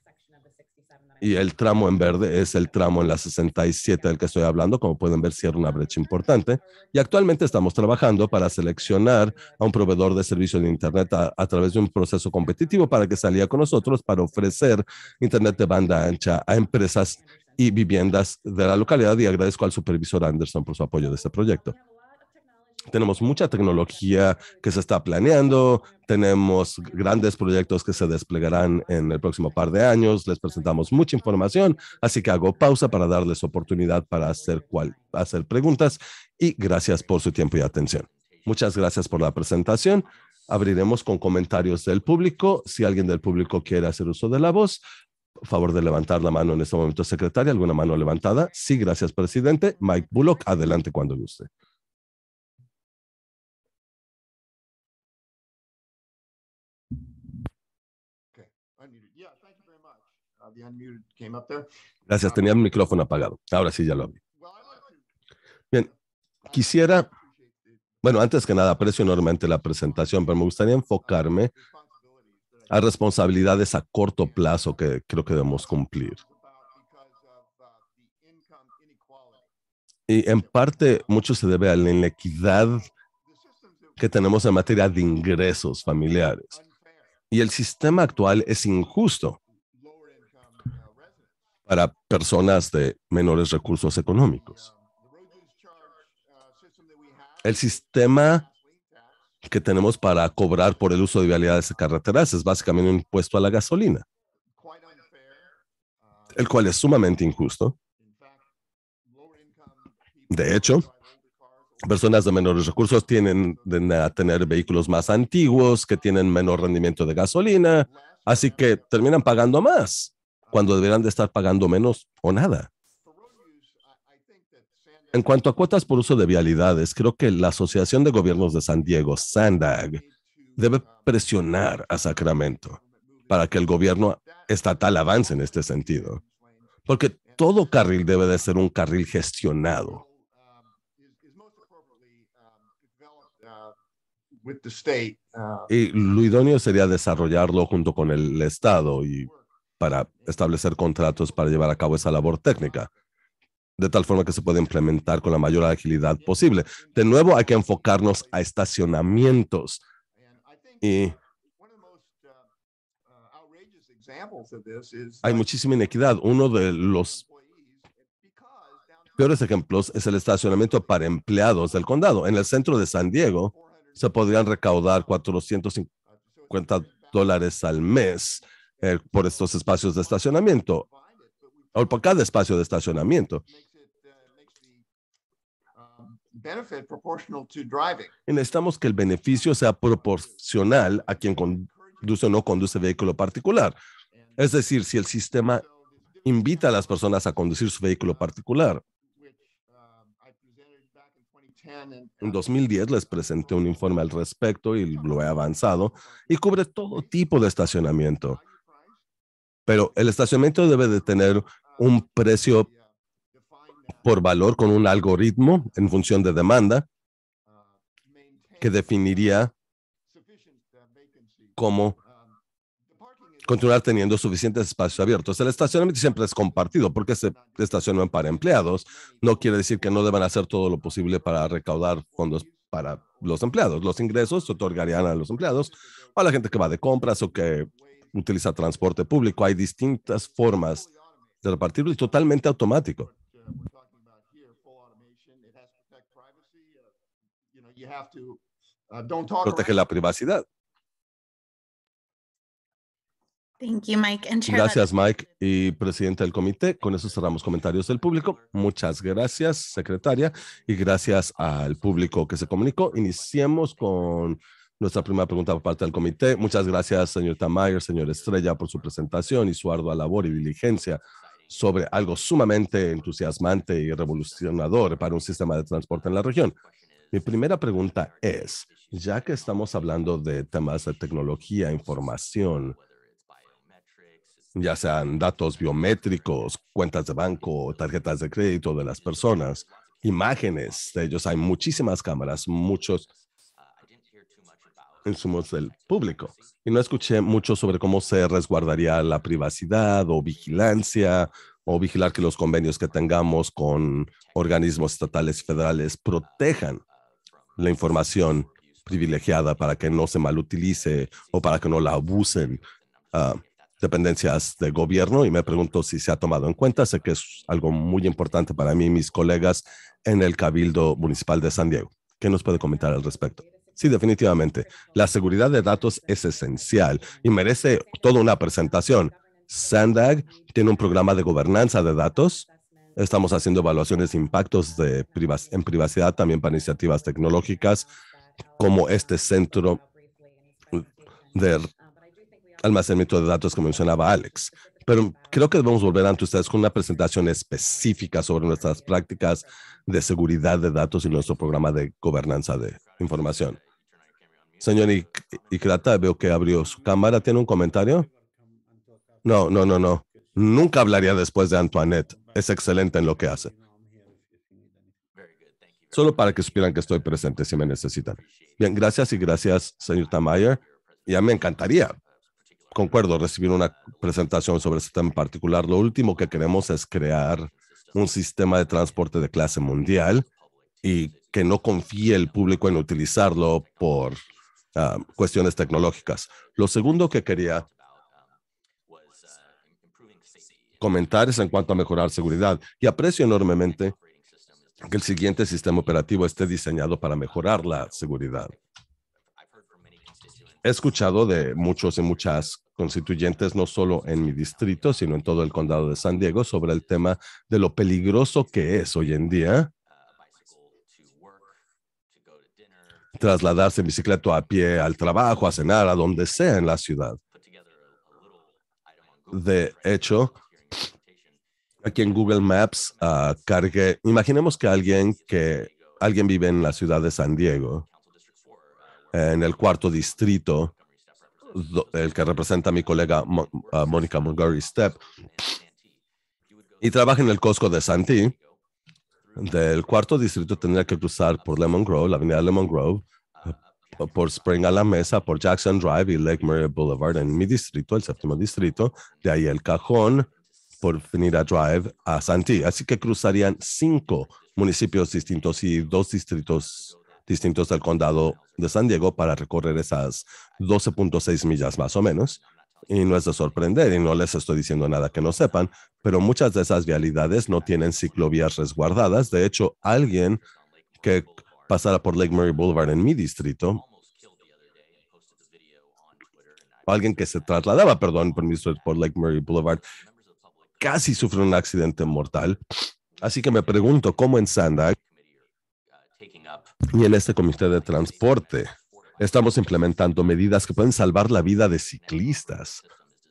y el tramo en verde es el tramo en la 67 del que estoy hablando, como pueden ver cierra una brecha importante y actualmente estamos trabajando para seleccionar a un proveedor de servicio de Internet a, través de un proceso competitivo para que salía con nosotros para ofrecer Internet de banda ancha a empresas y viviendas de la localidad y agradezco al supervisor Anderson por su apoyo de este proyecto tenemos mucha tecnología que se está planeando, tenemos grandes proyectos que se desplegarán en el próximo par de años, les presentamos mucha información, así que hago pausa para darles oportunidad para hacer, cual, hacer preguntas y gracias por su tiempo y atención. Muchas gracias por la presentación. Abriremos con comentarios del público. Si alguien del público quiere hacer uso de la voz, favor de levantar la mano en este momento, secretaria. ¿Alguna mano levantada? Sí, gracias, presidente. Mike Bullock, adelante cuando guste. Gracias, tenía el micrófono apagado. Ahora sí ya lo abrí. Bien, quisiera, bueno, antes que nada, aprecio enormemente la presentación, pero me gustaría enfocarme a responsabilidades a corto plazo que creo que debemos cumplir. Y en parte mucho se debe a la inequidad que tenemos en materia de ingresos familiares. Y el sistema actual es injusto para personas de menores recursos económicos. El sistema que tenemos para cobrar por el uso de vialidades de carreteras es básicamente un impuesto a la gasolina, el cual es sumamente injusto. De hecho, personas de menores recursos tienen a tener vehículos más antiguos que tienen menor rendimiento de gasolina, así que terminan pagando más cuando deberán de estar pagando menos o nada. En cuanto a cuotas por uso de vialidades, creo que la Asociación de Gobiernos de San Diego, SANDAG, debe presionar a Sacramento para que el gobierno estatal avance en este sentido. Porque todo carril debe de ser un carril gestionado. Y lo idóneo sería desarrollarlo junto con el Estado y para establecer contratos para llevar a cabo esa labor técnica, de tal forma que se puede implementar con la mayor agilidad posible. De nuevo, hay que enfocarnos a estacionamientos. Y hay muchísima inequidad. Uno de los peores ejemplos es el estacionamiento para empleados del condado. En el centro de San Diego se podrían recaudar 450 dólares al mes eh, por estos espacios de estacionamiento, o por cada espacio de estacionamiento. necesitamos que el beneficio sea proporcional a quien conduce o no conduce vehículo particular. Es decir, si el sistema invita a las personas a conducir su vehículo particular. En 2010 les presenté un informe al respecto y lo he avanzado y cubre todo tipo de estacionamiento pero el estacionamiento debe de tener un precio por valor con un algoritmo en función de demanda que definiría cómo continuar teniendo suficientes espacios abiertos. El estacionamiento siempre es compartido porque se estacionan para empleados. No quiere decir que no deban hacer todo lo posible para recaudar fondos para los empleados. Los ingresos se otorgarían a los empleados o a la gente que va de compras o que utiliza transporte público. Hay distintas formas de repartirlo y totalmente automático. Protege la privacidad. gracias, Mike, y presidente del comité. Con eso cerramos comentarios del público. Muchas gracias, secretaria, y gracias al público que se comunicó. Iniciemos con nuestra primera pregunta por parte del comité. Muchas gracias, señor Tamayer, señor Estrella, por su presentación y su ardua labor y diligencia sobre algo sumamente entusiasmante y revolucionador para un sistema de transporte en la región. Mi primera pregunta es, ya que estamos hablando de temas de tecnología, información, ya sean datos biométricos, cuentas de banco, tarjetas de crédito de las personas, imágenes de ellos, hay muchísimas cámaras, muchos insumos del público. Y no escuché mucho sobre cómo se resguardaría la privacidad o vigilancia o vigilar que los convenios que tengamos con organismos estatales y federales protejan la información privilegiada para que no se malutilice o para que no la abusen ah, dependencias de gobierno y me pregunto si se ha tomado en cuenta. Sé que es algo muy importante para mí y mis colegas en el Cabildo Municipal de San Diego. ¿Qué nos puede comentar al respecto? Sí, definitivamente. La seguridad de datos es esencial y merece toda una presentación. Sandag tiene un programa de gobernanza de datos. Estamos haciendo evaluaciones de impactos de en privacidad también para iniciativas tecnológicas como este centro de almacenamiento de datos que mencionaba Alex. Pero creo que debemos volver ante ustedes con una presentación específica sobre nuestras prácticas de seguridad de datos y nuestro programa de gobernanza de información. Señor Ikrata, veo que abrió su cámara. ¿Tiene un comentario? No, no, no, no. Nunca hablaría después de Antoinette. Es excelente en lo que hace. Solo para que supieran que estoy presente si me necesitan. Bien, gracias y gracias, señor Tamayer. Ya me encantaría, concuerdo, recibir una presentación sobre este tema en particular. Lo último que queremos es crear un sistema de transporte de clase mundial y que no confíe el público en utilizarlo por ah, cuestiones tecnológicas. Lo segundo que quería comentar es en cuanto a mejorar seguridad y aprecio enormemente que el siguiente sistema operativo esté diseñado para mejorar la seguridad. He escuchado de muchos y muchas constituyentes, no solo en mi distrito, sino en todo el condado de San Diego, sobre el tema de lo peligroso que es hoy en día trasladarse en bicicleta a pie al trabajo, a cenar, a donde sea en la ciudad. De hecho, aquí en Google Maps ah, cargué, imaginemos que alguien que alguien vive en la ciudad de San Diego, en el cuarto distrito, el que representa mi colega Mo, ah, Mónica Montgomery Step, y trabaja en el Costco de Santi del cuarto distrito tendría que cruzar por Lemon Grove, la avenida Lemon Grove, eh, por Spring a la Mesa, por Jackson Drive y Lake Murray Boulevard en mi distrito, el séptimo distrito, de ahí el Cajón, por Venida Drive a Santee. Así que cruzarían cinco municipios distintos y dos distritos distintos del condado de San Diego para recorrer esas 12.6 millas más o menos. Y no es de sorprender, y no les estoy diciendo nada que no sepan, pero muchas de esas vialidades no tienen ciclovías resguardadas. De hecho, alguien que pasara por Lake Murray Boulevard en mi distrito, alguien que se trasladaba, perdón, por, por Lake Murray Boulevard, casi sufrió un accidente mortal. Así que me pregunto cómo en Sandag y en este comité de transporte Estamos implementando medidas que pueden salvar la vida de ciclistas.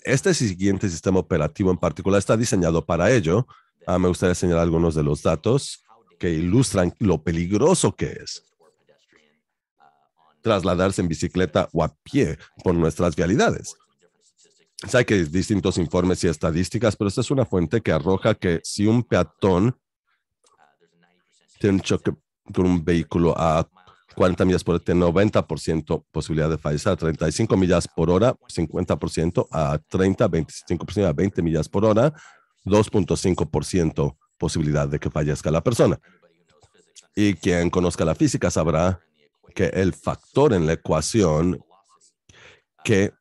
Este siguiente sistema operativo en particular está diseñado para ello. Ah, me gustaría señalar algunos de los datos que ilustran lo peligroso que es trasladarse en bicicleta o a pie por nuestras vialidades. Sé que hay distintos informes y estadísticas, pero esta es una fuente que arroja que si un peatón tiene un choque con un vehículo a 40 millas por hora, 90% posibilidad de fallecer, 35 millas por hora, 50% a 30, 25% a 20 millas por hora, 2.5% posibilidad de que fallezca la persona. Y quien conozca la física sabrá que el factor en la ecuación que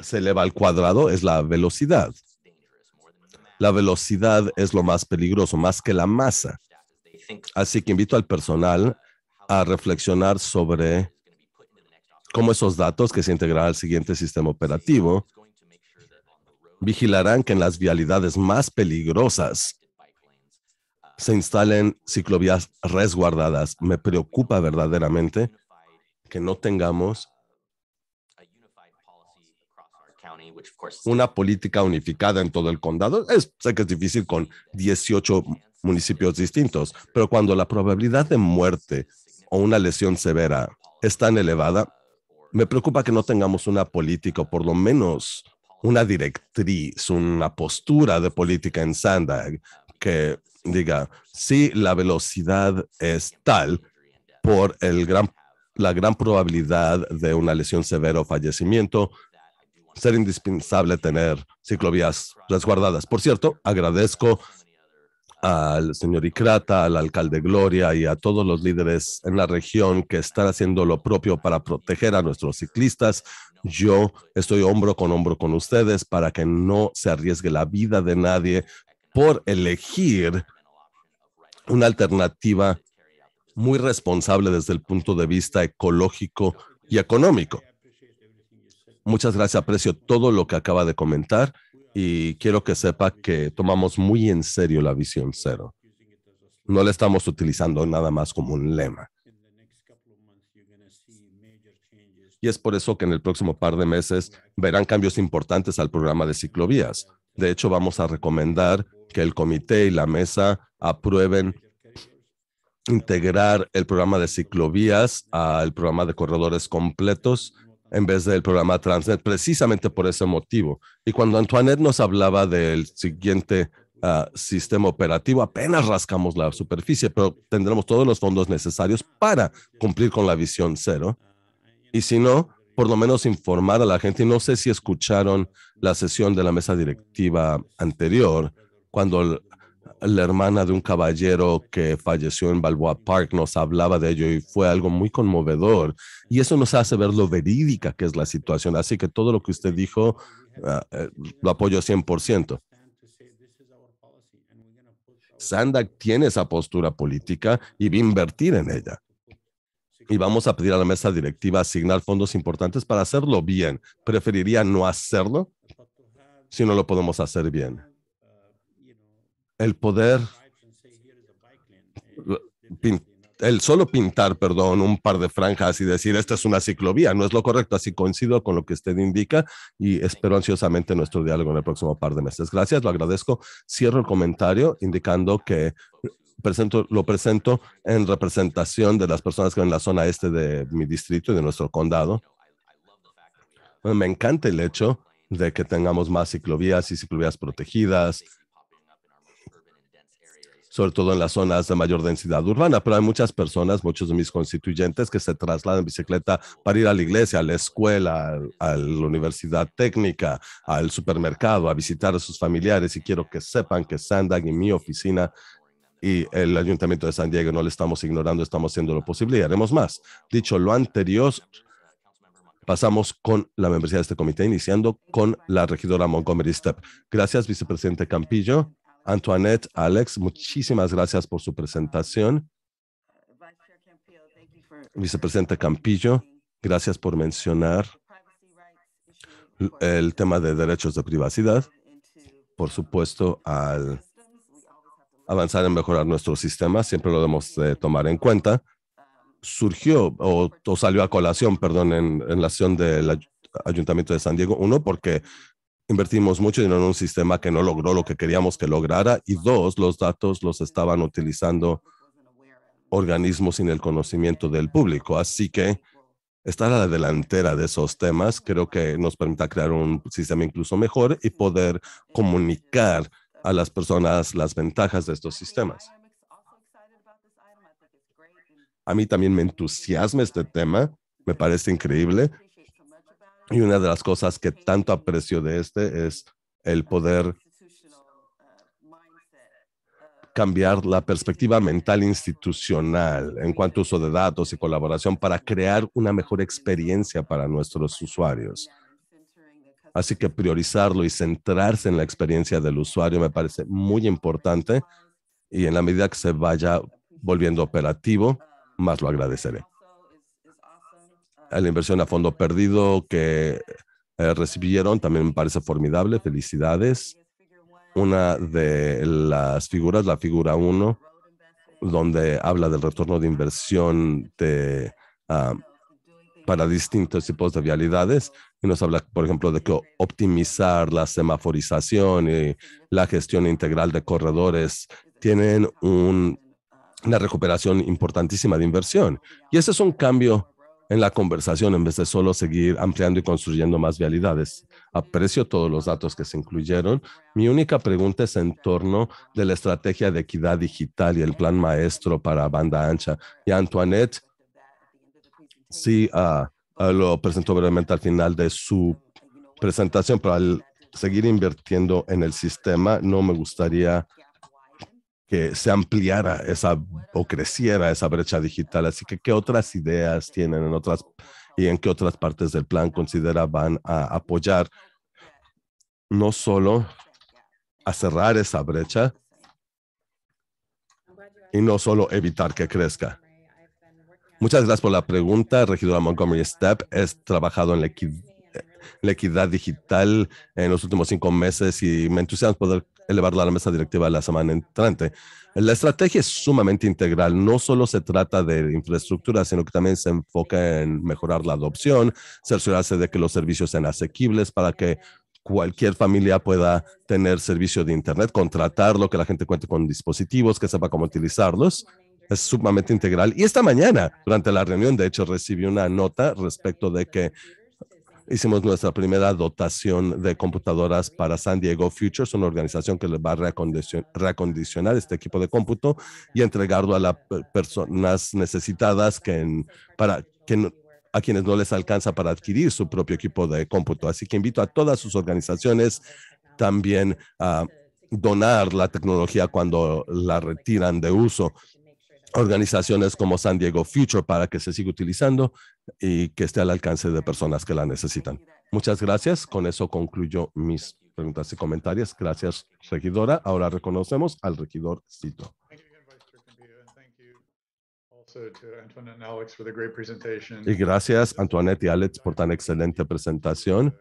se eleva al cuadrado es la velocidad. La velocidad es lo más peligroso, más que la masa. Así que invito al personal a reflexionar sobre cómo esos datos que se integrarán al siguiente sistema operativo vigilarán que en las vialidades más peligrosas se instalen ciclovías resguardadas. Me preocupa verdaderamente que no tengamos una política unificada en todo el condado. sé que es difícil con 18 municipios distintos, pero cuando la probabilidad de muerte o una lesión severa es tan elevada, me preocupa que no tengamos una política o por lo menos una directriz, una postura de política en Sandag que diga, si la velocidad es tal por el gran, la gran probabilidad de una lesión severa o fallecimiento, ser indispensable tener ciclovías resguardadas. Por cierto, agradezco al señor Icrata, al alcalde Gloria y a todos los líderes en la región que están haciendo lo propio para proteger a nuestros ciclistas. Yo estoy hombro con hombro con ustedes para que no se arriesgue la vida de nadie por elegir una alternativa muy responsable desde el punto de vista ecológico y económico. Muchas gracias, aprecio todo lo que acaba de comentar y quiero que sepa que tomamos muy en serio la visión cero. No la estamos utilizando nada más como un lema. Y es por eso que en el próximo par de meses verán cambios importantes al programa de ciclovías. De hecho, vamos a recomendar que el comité y la mesa aprueben integrar el programa de ciclovías al programa de corredores completos en vez del programa Transnet, precisamente por ese motivo. Y cuando Antoinette nos hablaba del siguiente ah, sistema operativo, apenas rascamos la superficie, pero tendremos todos los fondos necesarios para cumplir con la visión cero. Y si no, por lo menos informar a la gente. no sé si escucharon la sesión de la mesa directiva anterior, cuando la hermana de un caballero que falleció en Balboa Park nos hablaba de ello y fue algo muy conmovedor. Y eso nos hace ver lo verídica que es la situación. Así que todo lo que usted dijo ah, eh, lo apoyo 100%. Sandak tiene esa postura política y va a invertir en ella. Y vamos a pedir a la mesa directiva asignar fondos importantes para hacerlo bien. Preferiría no hacerlo si no lo podemos hacer bien el poder, el solo pintar, perdón, un par de franjas y decir, esta es una ciclovía, no es lo correcto, así coincido con lo que usted indica y espero ansiosamente nuestro diálogo en el próximo par de meses. Gracias, lo agradezco. Cierro el comentario indicando que presento, lo presento en representación de las personas que en la zona este de mi distrito y de nuestro condado. Me encanta el hecho de que tengamos más ciclovías y ciclovías protegidas, sobre todo en las zonas de mayor densidad urbana, pero hay muchas personas, muchos de mis constituyentes que se trasladan en bicicleta para ir a la iglesia, a la escuela, a la universidad técnica, al supermercado, a visitar a sus familiares y quiero que sepan que Sandag y mi oficina y el Ayuntamiento de San Diego no le estamos ignorando, estamos haciendo lo posible y haremos más. Dicho lo anterior, pasamos con la membresía de este comité, iniciando con la regidora Montgomery Step. Gracias, vicepresidente Campillo. Antoinette, Alex, muchísimas gracias por su presentación. Vicepresidente Campillo, gracias por mencionar el tema de derechos de privacidad. Por supuesto, al avanzar en mejorar nuestro sistema, siempre lo debemos tomar en cuenta. Surgió o, salió a colación, perdón, en, en la acción del Ayuntamiento de San Diego, uno, porque invertimos mucho dinero en un sistema que no logró lo que queríamos que lograra y dos, los datos los estaban utilizando organismos sin el conocimiento del público. Así que estar a la delantera de esos temas creo que nos permita crear un sistema incluso mejor y poder comunicar a las personas las ventajas de estos sistemas. A mí también me entusiasma este tema, me parece increíble. Y una de las cosas que tanto aprecio de este es el poder cambiar la perspectiva mental institucional en cuanto a uso de datos y colaboración para crear una mejor experiencia para nuestros usuarios. Así que priorizarlo y centrarse en la experiencia del usuario me parece muy importante y en la medida que se vaya volviendo operativo, más lo agradeceré la inversión a fondo perdido que eh, recibieron también me parece formidable. Felicidades. Una de las figuras, la figura 1, donde habla del retorno de inversión de, ah, para distintos tipos de vialidades y nos habla, por ejemplo, de que optimizar la semaforización y la gestión integral de corredores tienen una recuperación importantísima de inversión. Y ese es un cambio en la conversación en vez de solo seguir ampliando y construyendo más vialidades. Aprecio todos los datos que se incluyeron. Mi única pregunta es en torno de la estrategia de equidad digital y el plan maestro para banda ancha. Y Antoinette, sí, ah, ah, lo presentó brevemente al final de su presentación, pero al seguir invirtiendo en el sistema, no me gustaría que se ampliara esa o creciera esa brecha digital. Así que, ¿qué otras ideas tienen en otras y en qué otras partes del plan considera van a apoyar no solo a cerrar esa brecha y no solo evitar que crezca? Muchas gracias por la pregunta, regidora Montgomery Step. He trabajado en eh, la, equidad digital en los últimos cinco meses y me entusiasma poder elevarlo a la mesa directiva la semana entrante. La estrategia es sumamente integral, no solo se trata de infraestructura, sino que también se enfoca en mejorar la adopción, cerciorarse de que los servicios sean asequibles para que cualquier familia pueda tener servicio de Internet, contratarlo, que la gente cuente con dispositivos, que sepa cómo utilizarlos. Es sumamente integral. Y esta mañana, durante la reunión, de hecho, recibí una nota respecto de que Hicimos nuestra primera dotación de computadoras para San Diego Futures, una organización que les va a reacondicionar este equipo de cómputo y entregarlo a las personas necesitadas que para que a quienes no les alcanza para adquirir su propio equipo de cómputo. Así que invito a todas sus organizaciones también a donar la tecnología cuando la retiran de uso organizaciones como San Diego Future para que se siga utilizando y que esté al alcance de personas que la necesitan. Muchas gracias. Con eso concluyo mis preguntas y comentarios. Gracias, regidora. Ahora reconocemos al regidor Cito. Y gracias, Antoinette y Alex, por tan excelente presentación.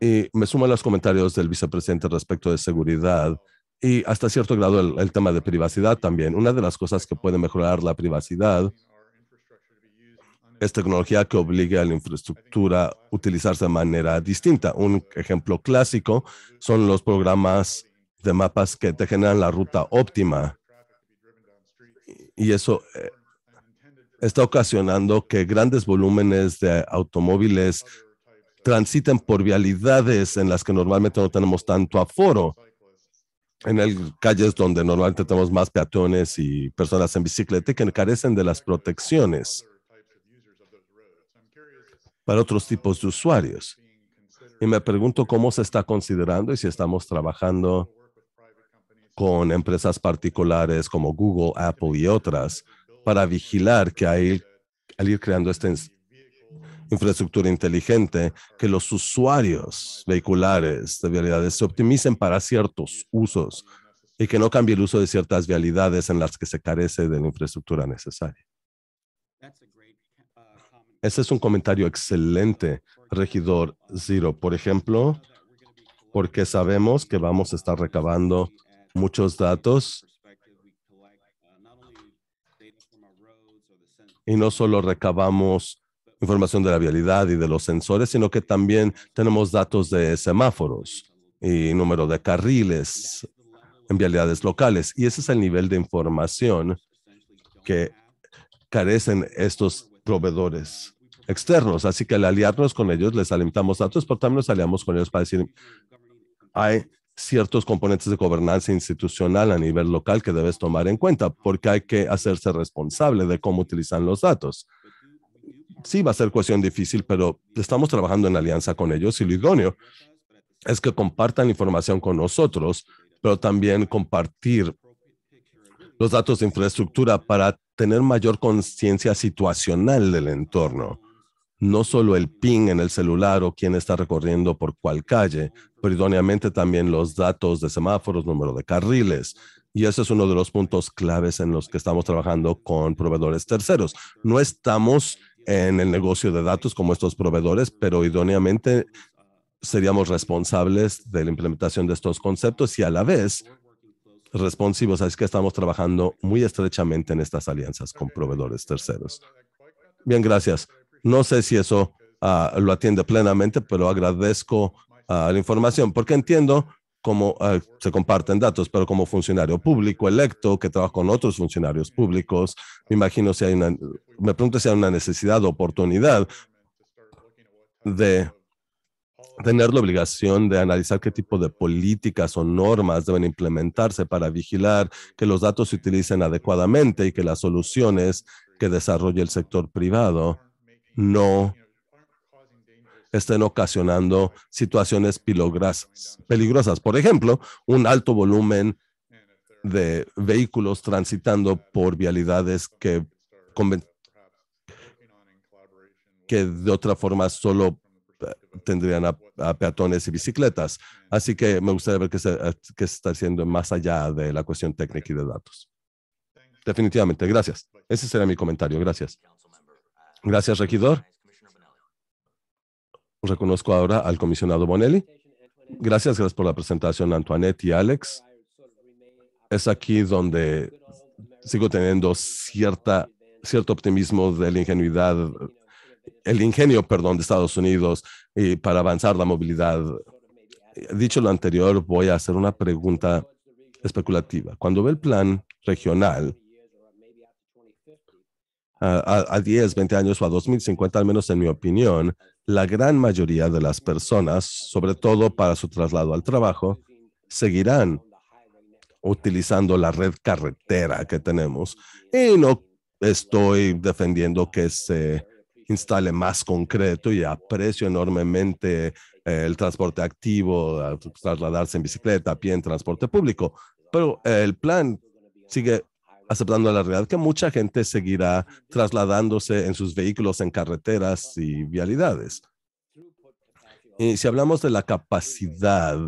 Y me sumo a los comentarios del vicepresidente respecto de seguridad y hasta cierto grado el, tema de privacidad también. Una de las cosas que puede mejorar la privacidad es tecnología que obligue a la infraestructura a utilizarse de manera distinta. Un ejemplo clásico son los programas de mapas que te generan la ruta óptima. Y eso eh, está ocasionando que grandes volúmenes de automóviles transiten por vialidades en las que normalmente no tenemos tanto aforo en el, calles donde normalmente tenemos más peatones y personas en bicicleta que carecen de las protecciones para otros tipos de usuarios. Y me pregunto cómo se está considerando y si estamos trabajando con empresas particulares como Google, Apple y otras para vigilar que hay, al ir creando este infraestructura inteligente, que los usuarios vehiculares de vialidades se optimicen para ciertos usos y que no cambie el uso de ciertas vialidades en las que se carece de la infraestructura necesaria. Ese es un comentario excelente, regidor Zero. Por ejemplo, porque sabemos que vamos a estar recabando muchos datos y no solo recabamos información de la vialidad y de los sensores, sino que también tenemos datos de semáforos y número de carriles en vialidades locales. Y ese es el nivel de información que carecen estos proveedores externos. Así que al aliarnos con ellos, les alimentamos datos, pero también nos aliamos con ellos para decir, hay ciertos componentes de gobernanza institucional a nivel local que debes tomar en cuenta porque hay que hacerse responsable de cómo utilizan los datos sí va a ser cuestión difícil, pero estamos trabajando en alianza con ellos y lo idóneo es que compartan información con nosotros, pero también compartir los datos de infraestructura para tener mayor conciencia situacional del entorno. No solo el ping en el celular o quién está recorriendo por cuál calle, pero idóneamente también los datos de semáforos, número de carriles, y ese es uno de los puntos claves en los que estamos trabajando con proveedores terceros. No estamos en el negocio de datos como estos proveedores, pero idóneamente seríamos responsables de la implementación de estos conceptos y a la vez responsivos. Así que estamos trabajando muy estrechamente en estas alianzas con proveedores terceros. Bien, gracias. No sé si eso ah, lo atiende plenamente, pero agradezco ah, la información porque entiendo como eh, se comparten datos, pero como funcionario público electo que trabaja con otros funcionarios públicos, me imagino si hay una, me pregunto si hay una necesidad o oportunidad de tener la obligación de analizar qué tipo de políticas o normas deben implementarse para vigilar que los datos se utilicen adecuadamente y que las soluciones que desarrolle el sector privado no estén ocasionando situaciones peligrosas. Por ejemplo, un alto volumen de vehículos transitando por vialidades que, de otra forma solo eh, tendrían a, peatones y bicicletas. Así que me gustaría ver qué se, qué se está haciendo más allá de la cuestión técnica y de datos. Definitivamente, gracias. Ese será mi comentario. Gracias. Gracias, regidor. Reconozco ahora al comisionado Bonelli. Gracias, gracias por la presentación, Antoinette y Alex. Es aquí donde sigo teniendo cierta, cierto optimismo de la ingenuidad, el ingenio, perdón, de Estados Unidos y para avanzar la movilidad. Dicho lo anterior, voy a hacer una pregunta especulativa. Cuando ve el plan regional a, a 10, 20 años o a 2050, al menos en mi opinión, la gran mayoría de las personas, sobre todo para su traslado al trabajo, seguirán utilizando la red carretera que tenemos. Y no estoy defendiendo que se instale más concreto y aprecio enormemente eh, el transporte activo, trasladarse en bicicleta, pie en transporte público, pero el plan sigue aceptando la realidad que mucha gente seguirá trasladándose en sus vehículos en carreteras y vialidades. Y si hablamos de la capacidad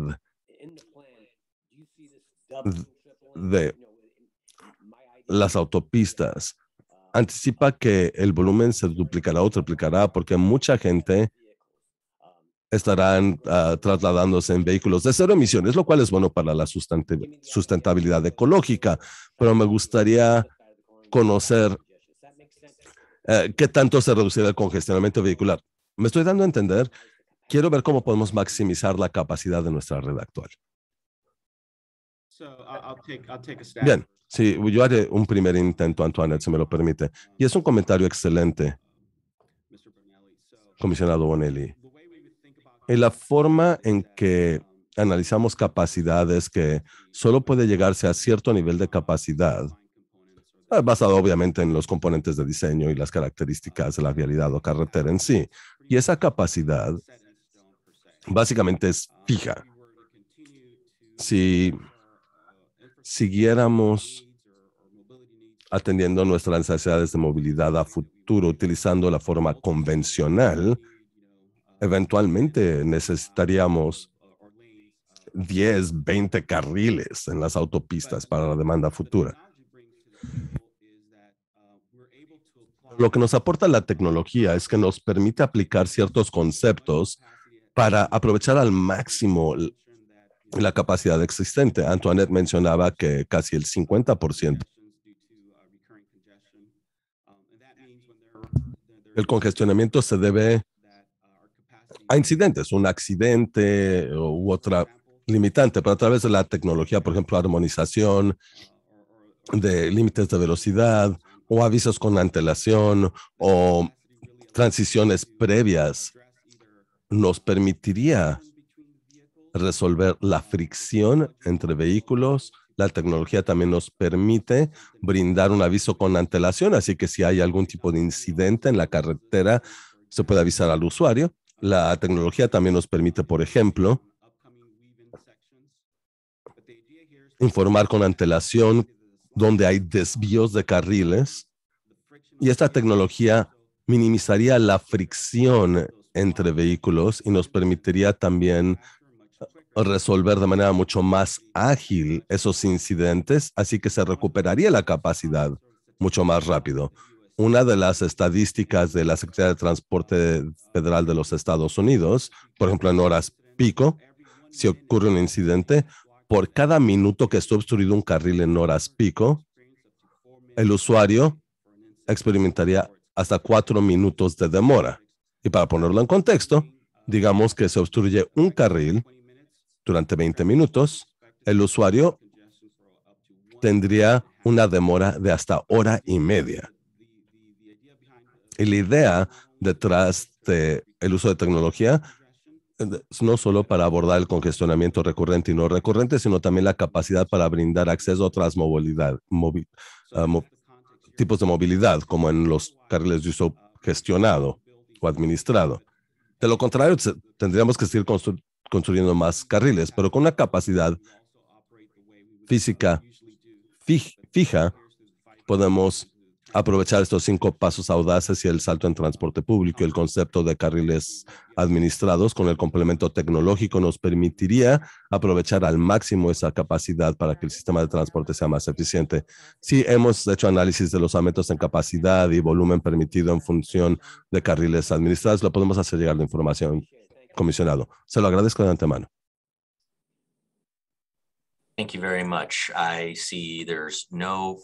de las autopistas, anticipa que el volumen se duplicará o triplicará porque mucha gente estarán ah, trasladándose en vehículos de cero emisiones, lo cual es bueno para la sustentabilidad ecológica. Pero me gustaría conocer eh, qué tanto se reducirá el congestionamiento vehicular. Me estoy dando a entender. Quiero ver cómo podemos maximizar la capacidad de nuestra red actual. Bien, sí, yo haré un primer intento, Antoine, si me lo permite. Y es un comentario excelente, comisionado Bonelli en la forma en que analizamos capacidades que solo puede llegarse a cierto nivel de capacidad, eh, basado obviamente en los componentes de diseño y las características de la vialidad o carretera en sí. Y esa capacidad básicamente es fija. Si siguiéramos atendiendo nuestras necesidades de movilidad a futuro utilizando la forma convencional, Eventualmente necesitaríamos 10, 20 carriles en las autopistas para la demanda futura. Lo que nos aporta la tecnología es que nos permite aplicar ciertos conceptos para aprovechar al máximo la capacidad existente. Antoinette mencionaba que casi el 50% el congestionamiento se debe incidentes, un accidente eh, u otra limitante, pero a través de la tecnología, por ejemplo, armonización de límites de velocidad o avisos con antelación o transiciones previas, nos permitiría resolver la fricción entre vehículos. La tecnología también nos permite brindar un aviso con antelación, así que si hay algún tipo de incidente en la carretera, se puede avisar al usuario. La tecnología también nos permite, por ejemplo, informar con antelación donde hay desvíos de carriles y esta tecnología minimizaría la fricción entre vehículos y nos permitiría también resolver de manera mucho más ágil esos incidentes, así que se recuperaría la capacidad mucho más rápido una de las estadísticas de la Secretaría de Transporte Federal de los Estados Unidos, por ejemplo, en horas pico, si ocurre un incidente, por cada minuto que está obstruido un carril en horas pico, el usuario experimentaría hasta cuatro minutos de demora. Y para ponerlo en contexto, digamos que se obstruye un carril durante 20 minutos, el usuario tendría una demora de hasta hora y media la idea detrás del el uso de tecnología eh, no solo para abordar el congestionamiento recurrente y no recurrente, sino también la capacidad para brindar acceso a otras movilidad, tipos de movilidad, como en los carriles de uso gestionado o administrado. De lo contrario, tendríamos que seguir construyendo más carriles, pero con una capacidad física fija, podemos aprovechar estos cinco pasos audaces y el salto en transporte público. y El concepto de carriles administrados con el complemento tecnológico nos permitiría aprovechar al máximo esa capacidad para que el sistema de transporte sea más eficiente. Si hemos hecho análisis de los aumentos en capacidad y volumen permitido en función de carriles administrados. Lo podemos hacer llegar la información, comisionado. Se lo agradezco de antemano very much. see no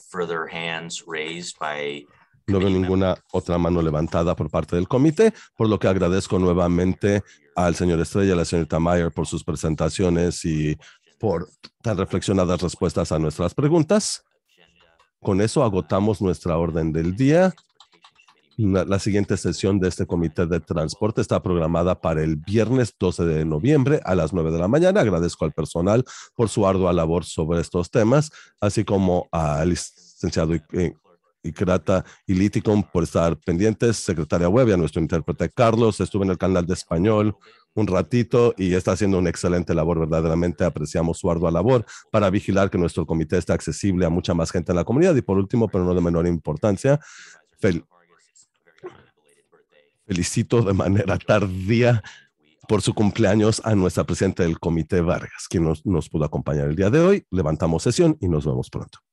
no veo ninguna otra mano levantada por parte del comité, por lo que agradezco nuevamente al señor Estrella y a la señorita Mayer por sus presentaciones y por tan reflexionadas respuestas a nuestras preguntas. Con eso agotamos nuestra orden del día. La, siguiente sesión de este comité de transporte está programada para el viernes 12 de noviembre a las 9 de la mañana. Agradezco al personal por su ardua labor sobre estos temas, así como al licenciado eh, Icrata y Liticum por estar pendientes, secretaria web y a nuestro intérprete Carlos. Estuve en el canal de español un ratito y está haciendo una excelente labor. Verdaderamente apreciamos su ardua labor para vigilar que nuestro comité esté accesible a mucha más gente en la comunidad. Y por último, pero no de menor importancia, Felicito de manera tardía por su cumpleaños a nuestra presidenta del Comité Vargas, quien nos, nos pudo acompañar el día de hoy. Levantamos sesión y nos vemos pronto.